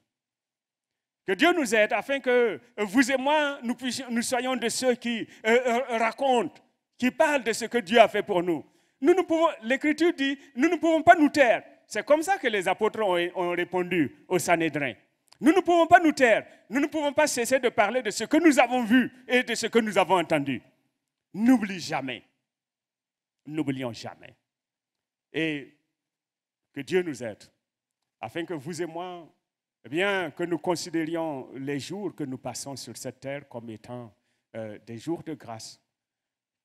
Que Dieu nous aide afin que euh, vous et moi, nous, puissions, nous soyons de ceux qui euh, euh, racontent, qui parlent de ce que Dieu a fait pour nous. Nous ne pouvons, l'Écriture dit, nous ne pouvons pas nous taire. C'est comme ça que les apôtres ont, répondu au Sanhédrin. Nous ne pouvons pas nous taire. Nous ne pouvons pas cesser de parler de ce que nous avons vu et de ce que nous avons entendu. N'oublie jamais. N'oublions jamais. Et que Dieu nous aide afin que vous et moi, eh bien, que nous considérions les jours que nous passons sur cette terre comme étant euh, des jours de grâce,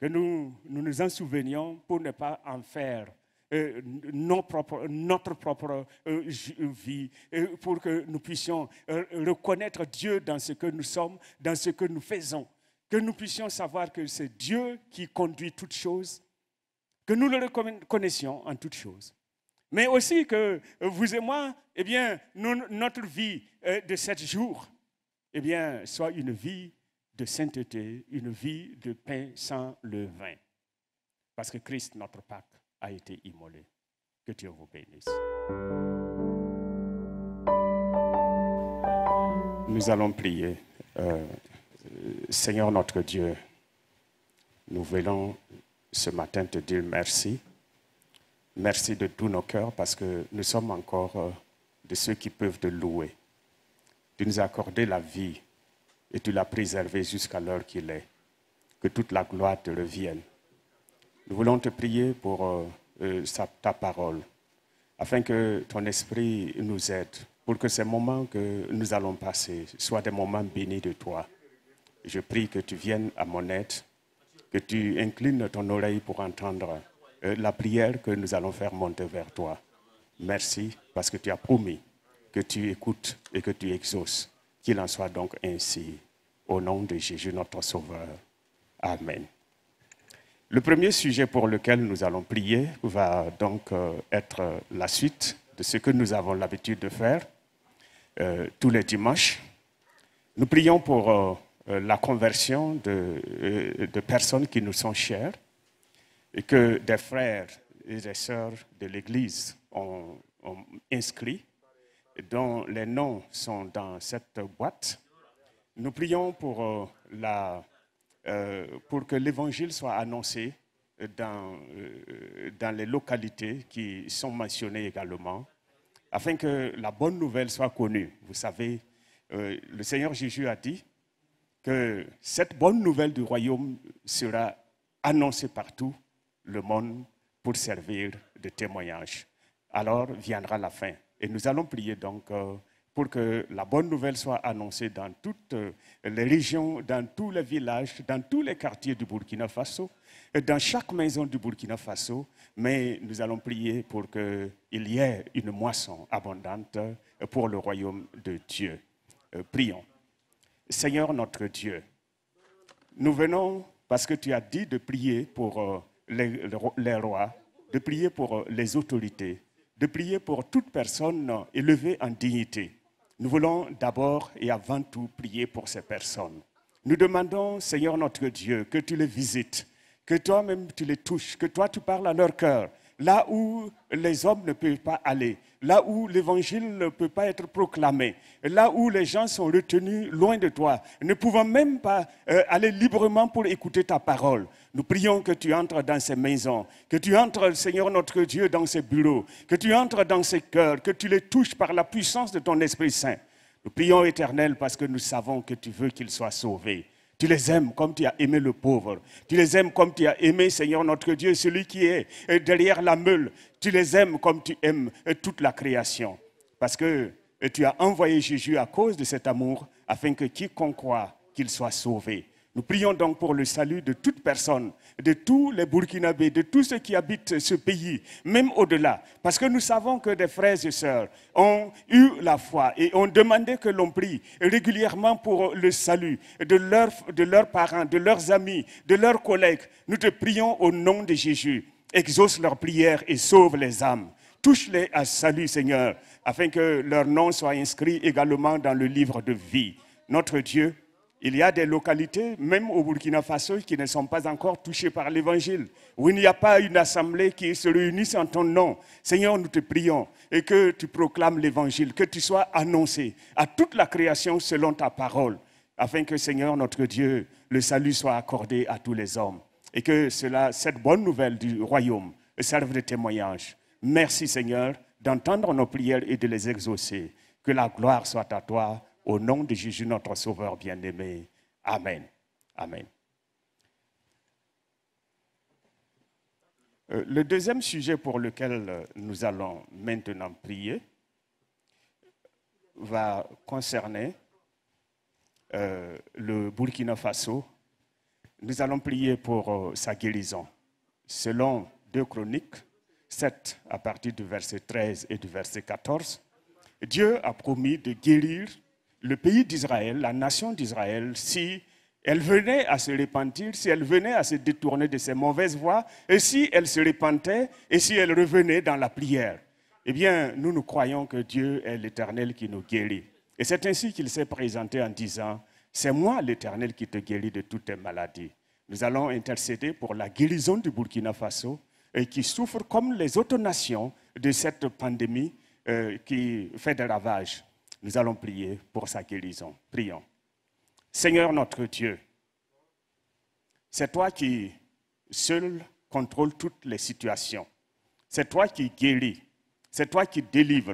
que nous, nous, en souvenions pour ne pas en faire euh, notre propre euh, vie, pour que nous puissions reconnaître Dieu dans ce que nous sommes, dans ce que nous faisons, que nous puissions savoir que c'est Dieu qui conduit toutes choses, que nous le reconnaissions en toutes choses, mais aussi que euh, vous et moi, eh bien, notre vie de sept jours, eh bien, soit une vie de sainteté, une vie de pain sans levain. Parce que Christ, notre Pâque, a été immolé. Que Dieu vous bénisse. Nous allons prier. Euh, Seigneur notre Dieu, nous voulons ce matin te dire merci. Merci de tous nos cœurs parce que nous sommes encore euh, de ceux qui peuvent te louer. Tu nous as accordé la vie et tu l'as préservée jusqu'à l'heure qu'il est. Que toute la gloire te revienne. Nous voulons te prier pour euh, euh, ta parole, afin que ton esprit nous aide, pour que ces moments que nous allons passer soient des moments bénis de toi. Je prie que tu viennes à mon aide, que tu inclines ton oreille pour entendre euh, la prière que nous allons faire monter vers toi. Merci parce que tu as promis que tu écoutes et que tu exauces. Qu'il en soit donc ainsi. Au nom de Jésus, notre Sauveur. Amen. Le premier sujet pour lequel nous allons prier va donc euh, être la suite de ce que nous avons l'habitude de faire euh, tous les dimanches. Nous prions pour la conversion de personnes qui nous sont chères et que des frères et des sœurs de l'Église ont, inscrit, dont les noms sont dans cette boîte. Nous prions pour, euh, euh, pour que l'Évangile soit annoncé dans, euh, dans les localités qui sont mentionnées également, afin que la bonne nouvelle soit connue. Vous savez, le Seigneur Jésus a dit que cette bonne nouvelle du royaume sera annoncée partout le monde pour servir de témoignage. Alors viendra la fin. Et nous allons prier donc euh, pour que la bonne nouvelle soit annoncée dans toutes euh, les régions, dans tous les villages, dans tous les quartiers du Burkina Faso, dans chaque maison du Burkina Faso. Mais nous allons prier pour qu'il y ait une moisson abondante euh, pour le royaume de Dieu. Prions. Seigneur notre Dieu, nous venons parce que tu as dit de prier pour les, rois, de prier pour euh, les autorités, de prier pour toute personne euh, élevée en dignité. Nous voulons d'abord et avant tout prier pour ces personnes. Nous demandons, Seigneur notre Dieu, que tu les visites, que toi-même tu les touches, que toi tu parles à leur cœur, là où les hommes ne peuvent pas aller, là où l'évangile ne peut pas être proclamé, là où les gens sont retenus loin de toi, ne pouvant même pas euh, aller librement pour écouter ta parole. Nous prions que tu entres dans ces maisons, que tu entres, Seigneur notre Dieu, dans ces bureaux, que tu entres dans ces cœurs, que tu les touches par la puissance de ton Esprit Saint. Nous prions, Éternel, parce que nous savons que tu veux qu'ils soient sauvés. Tu les aimes comme tu as aimé le pauvre. Tu les aimes comme tu as aimé, Seigneur notre Dieu, celui qui est euh, derrière la meule. Tu les aimes comme tu aimes euh, toute la création. Parce que euh, tu as envoyé Jésus à cause de cet amour, afin que quiconque croit qu'il soit sauvé. Nous prions donc pour le salut de toute personne, de tous les Burkinabés, de tous ceux qui habitent ce pays, même au-delà, parce que nous savons que des frères et sœurs ont eu la foi et ont demandé que l'on prie régulièrement pour le salut de, de leurs parents, de leurs amis, de leurs collègues. Nous te prions au nom de Jésus. Exauce leur prière et sauve les âmes. Touche-les à salut, Seigneur, afin que leur nom soit inscrit également dans le livre de vie. Notre Dieu, il y a des localités, même au Burkina Faso, qui ne sont pas encore touchées par l'Évangile, où il n'y a pas une assemblée qui se réunisse en ton nom. Seigneur, nous te prions et que tu proclames l'Évangile, que tu sois annoncé à toute la création selon ta parole, afin que, Seigneur, notre Dieu, le salut soit accordé à tous les hommes et que cela, cette bonne nouvelle du royaume serve de témoignage. Merci, Seigneur, d'entendre nos prières et de les exaucer. Que la gloire soit à toi au nom de Jésus, notre Sauveur bien-aimé. Amen. Amen. Euh, le deuxième sujet pour lequel euh, nous allons maintenant prier va concerner euh, le Burkina Faso. Nous allons prier pour sa guérison. Selon deux Chroniques 7, à partir du verset 13 et du verset 14, Dieu a promis de guérir le pays d'Israël, la nation d'Israël, si elle venait à se repentir, si elle venait à se détourner de ses mauvaises voies, et si elle se repentait, et si elle revenait dans la prière, eh bien, nous nous croyons que Dieu est l'Éternel qui nous guérit. Et c'est ainsi qu'il s'est présenté en disant, c'est moi l'Éternel qui te guérit de toutes tes maladies. Nous allons intercéder pour la guérison du Burkina Faso, et qui souffre comme les autres nations de cette pandémie euh, qui fait des ravages. Nous allons prier pour sa guérison. Prions. Seigneur notre Dieu, c'est toi qui seul contrôle toutes les situations. C'est toi qui guéris. C'est toi qui délivres.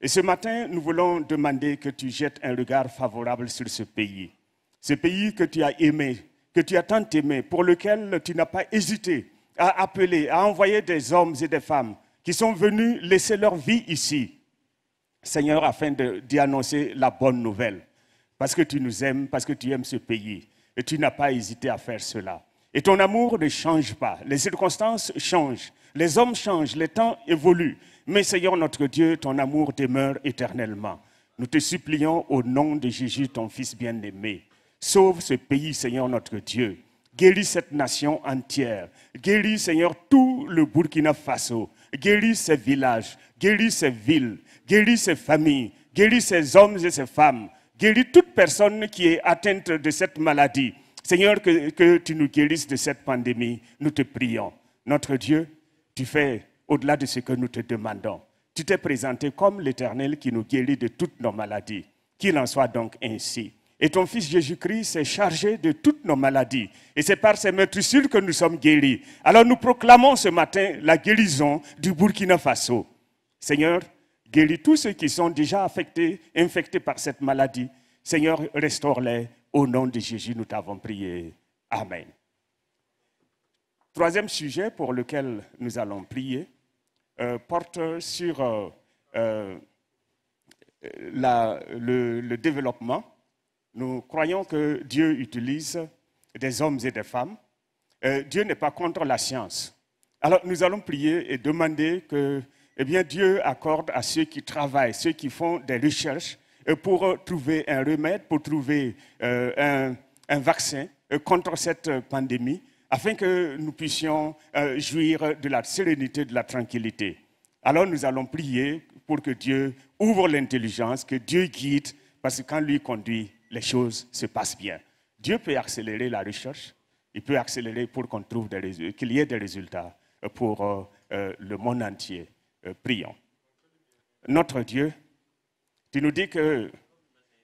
Et ce matin, nous voulons demander que tu jettes un regard favorable sur ce pays. Ce pays que tu as aimé, que tu as tant aimé, pour lequel tu n'as pas hésité à appeler, à envoyer des hommes et des femmes qui sont venus laisser leur vie ici Seigneur, afin d'y annoncer la bonne nouvelle. Parce que tu nous aimes, parce que tu aimes ce pays. Et tu n'as pas hésité à faire cela. Et ton amour ne change pas. Les circonstances changent. Les hommes changent. Les temps évoluent. Mais Seigneur notre Dieu, ton amour demeure éternellement. Nous te supplions au nom de Jésus, ton Fils bien-aimé. Sauve ce pays, Seigneur notre Dieu. Guéris cette nation entière. Guéris, Seigneur, tout le Burkina Faso. Guéris ces villages. Guéris ces villes guéris ces familles, guéris ces hommes et ces femmes, guéris toute personne qui est atteinte de cette maladie. Seigneur, que, tu nous guérisses de cette pandémie, nous te prions. Notre Dieu, tu fais au-delà de ce que nous te demandons. Tu t'es présenté comme l'Éternel qui nous guérit de toutes nos maladies. Qu'il en soit donc ainsi. Et ton Fils Jésus-Christ s'est chargé de toutes nos maladies. Et c'est par ses sûrs que nous sommes guéris. Alors nous proclamons ce matin la guérison du Burkina Faso. Seigneur, Guéris tous ceux qui sont déjà affectés, infectés par cette maladie. Seigneur, restaure-les. Au nom de Jésus, nous t'avons prié. Amen. Troisième sujet pour lequel nous allons prier euh, porte sur euh, euh, le, développement. Nous croyons que Dieu utilise des hommes et des femmes Dieu n'est pas contre la science. Alors nous allons prier et demander que eh bien Dieu accorde à ceux qui travaillent, ceux qui font des recherches euh, pour euh, trouver un remède, pour trouver euh, un, vaccin contre cette pandémie, afin que nous puissions jouir de la sérénité, de la tranquillité. Alors nous allons prier pour que Dieu ouvre l'intelligence, que Dieu guide, parce que quand lui conduit, les choses se passent bien. Dieu peut accélérer la recherche, il peut accélérer pour qu'on trouve qu'il y ait des résultats pour le monde entier. Euh, prions. Notre Dieu, tu nous dis que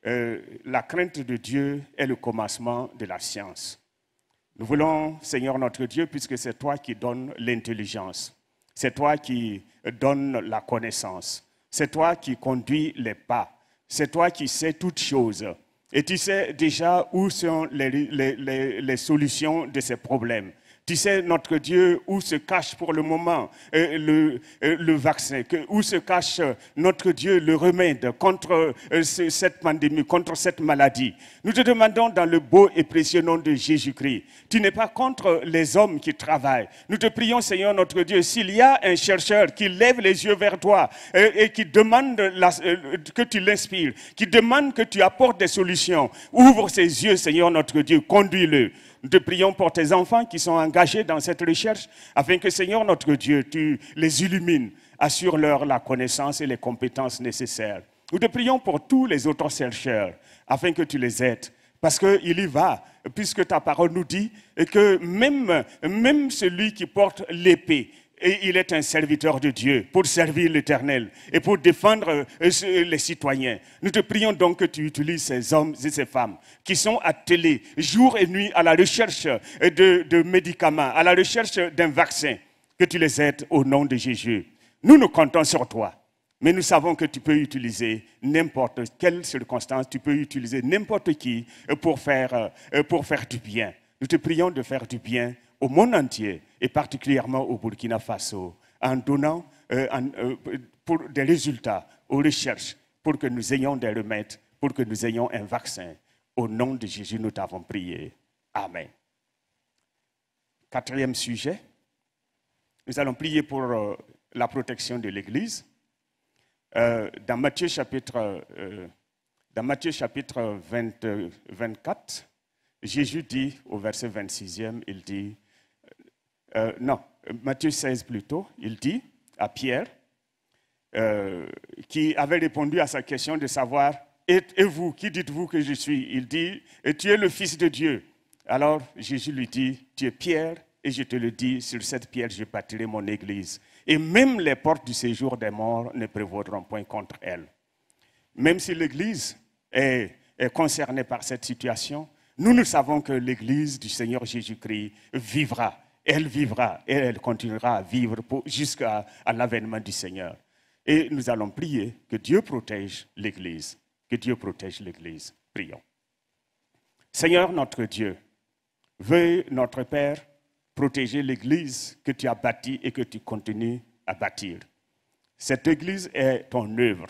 euh, la crainte de Dieu est le commencement de la science. Nous voulons, Seigneur notre Dieu, puisque c'est toi qui donnes l'intelligence, c'est toi qui euh, donnes la connaissance, c'est toi qui conduis les pas, c'est toi qui sais toutes choses. Et tu sais déjà où sont les solutions de ces problèmes. Tu sais, notre Dieu, où se cache pour le moment euh, euh, le, vaccin, où se cache euh, notre Dieu, le remède contre cette pandémie, contre cette maladie. Nous te demandons dans le beau et précieux nom de Jésus-Christ, tu n'es pas contre les hommes qui travaillent. Nous te prions, Seigneur notre Dieu, s'il y a un chercheur qui lève les yeux vers toi et, qui demande que tu l'inspires, qui demande que tu apportes des solutions, ouvre ses yeux, Seigneur notre Dieu, conduis-le. Nous prions pour tes enfants qui sont engagés dans cette recherche, afin que Seigneur notre Dieu, tu les illumines, assure-leur la connaissance et les compétences nécessaires. Nous te prions pour tous les autres chercheurs, afin que tu les aides, parce qu'il y va, puisque ta parole nous dit que même, même celui qui porte l'épée, et il est un serviteur de Dieu pour servir l'Éternel et pour défendre euh, les citoyens. Nous te prions donc que tu utilises ces hommes et ces femmes qui sont attelés jour et nuit à la recherche de, médicaments, à la recherche d'un vaccin, que tu les aides au nom de Jésus. Nous nous comptons sur toi. Mais nous savons que tu peux utiliser n'importe quelle circonstance, tu peux utiliser n'importe qui pour faire, euh, pour faire du bien. Nous te prions de faire du bien au monde entier, et particulièrement au Burkina Faso, en donnant euh, euh, pour des résultats aux recherches pour que nous ayons des remèdes, pour que nous ayons un vaccin. Au nom de Jésus, nous t'avons prié. Amen. Quatrième sujet, nous allons prier pour euh, la protection de l'Église. dans Matthieu chapitre, dans Matthieu chapitre 24, Jésus dit au verset 26e, il dit, euh, non, Matthieu 16 plutôt, il dit à Pierre, euh, qui avait répondu à sa question de savoir, et, vous, qui dites-vous que je suis Il dit, et tu es le Fils de Dieu. Alors Jésus lui dit, tu es Pierre, et je te le dis, sur cette pierre, je bâtirai mon église. Et même les portes du séjour des morts ne prévaudront point contre elle. Même si l'église est, est concernée par cette situation, nous, nous savons que l'église du Seigneur Jésus-Christ vivra elle vivra et elle continuera à vivre jusqu'à l'avènement du Seigneur. Et nous allons prier que Dieu protège l'Église, que Dieu protège l'Église. Prions. Seigneur notre Dieu, veuille notre Père protéger l'Église que tu as bâtie et que tu continues à bâtir. Cette Église est ton œuvre.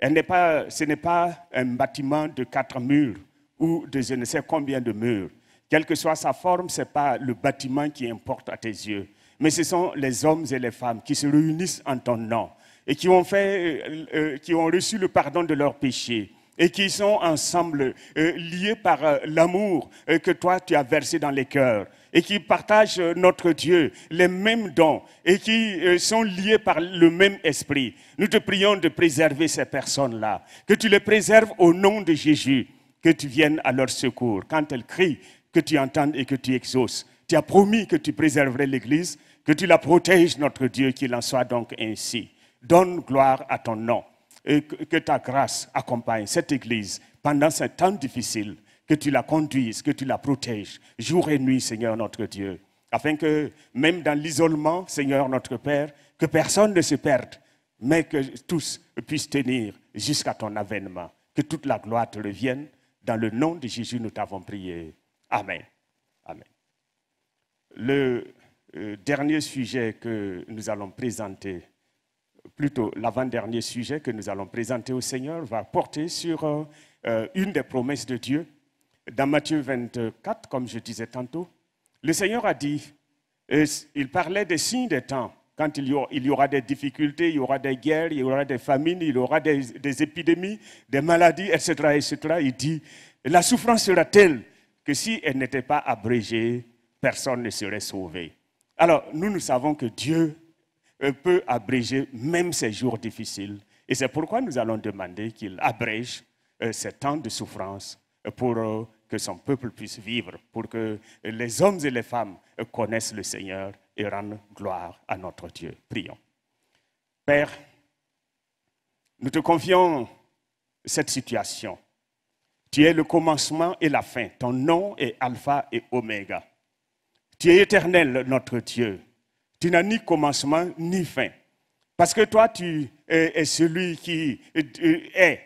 ce n'est pas un bâtiment de quatre murs ou de je ne sais combien de murs quelle que soit sa forme, ce n'est pas le bâtiment qui importe à tes yeux, mais ce sont les hommes et les femmes qui se réunissent en ton nom et qui ont, fait, euh, euh, qui ont reçu le pardon de leurs péchés et qui sont ensemble euh, liés par l'amour que toi tu as versé dans les cœurs et qui partagent notre Dieu les mêmes dons et qui sont liés par le même esprit. Nous te prions de préserver ces personnes-là, que tu les préserves au nom de Jésus, que tu viennes à leur secours quand elles crient que tu entendes et que tu exauces. Tu as promis que tu préserverais l'Église, que tu la protèges, notre Dieu, qu'il en soit donc ainsi. Donne gloire à ton nom et que ta grâce accompagne cette Église pendant ce temps difficile, que tu la conduises, que tu la protèges, jour et nuit, Seigneur notre Dieu, afin que même dans l'isolement, Seigneur notre Père, que personne ne se perde, mais que tous puissent tenir jusqu'à ton avènement. Que toute la gloire te revienne. Dans le nom de Jésus, nous t'avons prié. Amen. Amen. Le euh, dernier sujet que nous allons présenter, plutôt l'avant-dernier sujet que nous allons présenter au Seigneur va porter sur euh, euh, une des promesses de Dieu. Dans Matthieu 24, comme je disais tantôt, le Seigneur a dit, il parlait des signes des temps, quand il y, aura, des difficultés, il y aura des guerres, il y aura des famines, il y aura des, des épidémies, des maladies, etc., etc. Il dit, la souffrance sera telle que si elle n'était pas abrégée, personne ne serait sauvé. Alors, nous, nous savons que Dieu euh, peut abréger même ces jours difficiles. Et c'est pourquoi nous allons demander qu'il abrège euh, ces temps de souffrance euh, pour que son peuple puisse vivre, pour que les hommes et les femmes connaissent le Seigneur et rendent gloire à notre Dieu. Prions. Père, nous te confions cette situation tu es le commencement et la fin. Ton nom est Alpha et Omega. Tu es éternel, notre Dieu. Tu n'as ni commencement ni fin. Parce que toi, tu es celui qui euh, est.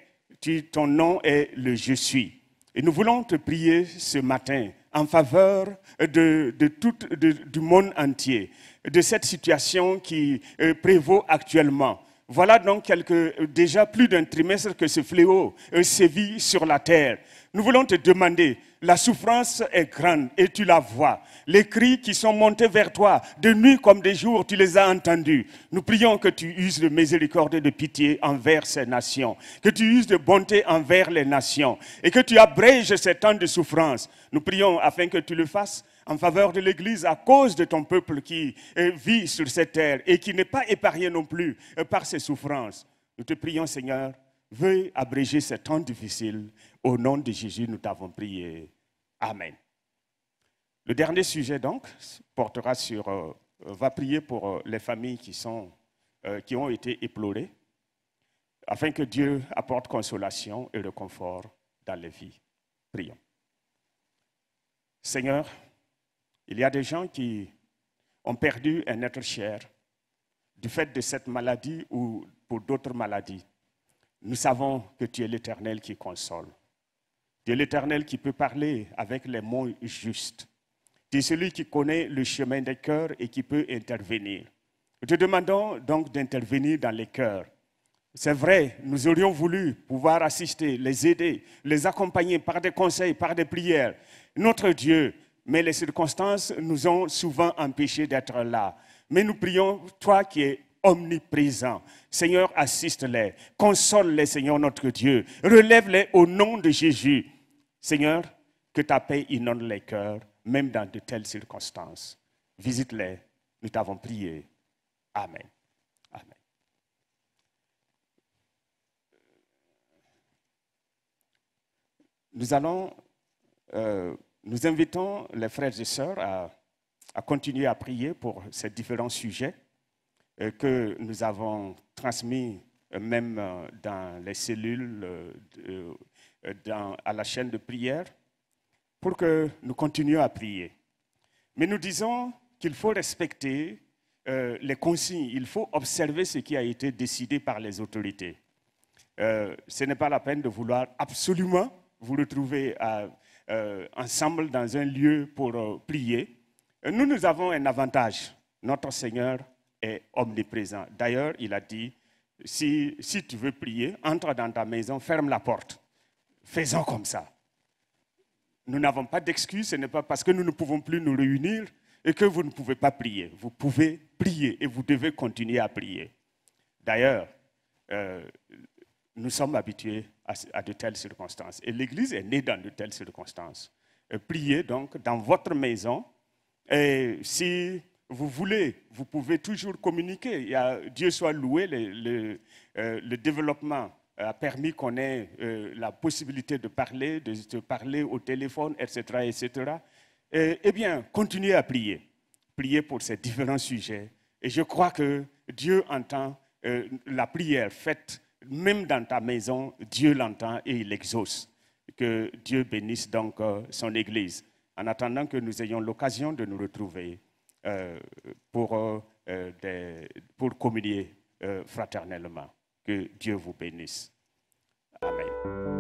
ton nom est le Je suis. Et nous voulons te prier ce matin en faveur de, tout, du monde entier, de cette situation qui euh, prévaut actuellement voilà donc euh, déjà plus d'un trimestre que ce fléau euh, sévit sur la terre. Nous voulons te demander, la souffrance est grande et tu la vois. Les cris qui sont montés vers toi, de nuit comme de jours, tu les as entendus. Nous prions que tu uses de miséricorde et de pitié envers ces nations, que tu uses de bonté envers les nations et que tu abrèges ces temps de souffrance. Nous prions afin que tu le fasses en faveur de l'Église à cause de ton peuple qui vit sur cette terre et qui n'est pas épargné non plus euh, par ses souffrances. Nous te prions, Seigneur, veuille abréger ces temps difficiles. Au nom de Jésus, nous t'avons prié. Amen. Le dernier sujet, donc, portera sur, euh, euh, va prier pour les familles qui, sont, qui ont été éplorées, afin que Dieu apporte consolation et le confort dans les vies. Prions. Seigneur, il y a des gens qui ont perdu un être cher du fait de cette maladie ou pour d'autres maladies. Nous savons que tu es l'Éternel qui console. Tu es l'Éternel qui peut parler avec les mots justes. Tu es celui qui connaît le chemin des cœurs et qui peut intervenir. Nous te demandons donc d'intervenir dans les cœurs. C'est vrai, nous aurions voulu pouvoir assister, les aider, les accompagner par des conseils, par des prières. Notre Dieu, mais les circonstances nous ont souvent empêchés d'être là. Mais nous prions, toi qui es omniprésent, Seigneur, assiste-les, console-les, Seigneur notre Dieu, relève-les au nom de Jésus. Seigneur, que ta paix inonde les cœurs, même dans de telles circonstances. Visite-les, nous t'avons prié. Amen. Nous allons... Euh, nous invitons les frères et sœurs à, continuer à prier pour ces différents sujets euh, que nous avons transmis euh, même euh, dans les cellules, à la chaîne de prière, pour que nous continuions à prier. Mais nous disons qu'il faut respecter les consignes, il faut observer ce qui a été décidé par les autorités. ce n'est pas la peine de vouloir absolument vous retrouver à euh, ensemble dans un lieu pour euh, prier, euh, nous, nous avons un avantage. Notre Seigneur est omniprésent. D'ailleurs, il a dit, si, si, tu veux prier, entre dans ta maison, ferme la porte. Faisons comme ça. Nous n'avons pas d'excuses, ce n'est pas parce que nous ne pouvons plus nous réunir et que vous ne pouvez pas prier. Vous pouvez prier et vous devez continuer à prier. D'ailleurs, euh, nous sommes habitués à, de telles circonstances. Et l'Église est née dans de telles circonstances. priez donc dans votre maison. Et si vous voulez, vous pouvez toujours communiquer. Il Dieu soit loué, euh, le, développement a permis qu'on ait euh, la possibilité de parler, de, parler au téléphone, etc., etc. Et, eh bien, continuez à prier. Priez pour ces différents sujets. Et je crois que Dieu entend euh, la prière faite même dans ta maison, Dieu l'entend et il exauce. Que Dieu bénisse donc euh, son Église. En attendant que nous ayons l'occasion de nous retrouver euh, pour, euh, pour communier fraternellement. Que Dieu vous bénisse. Amen.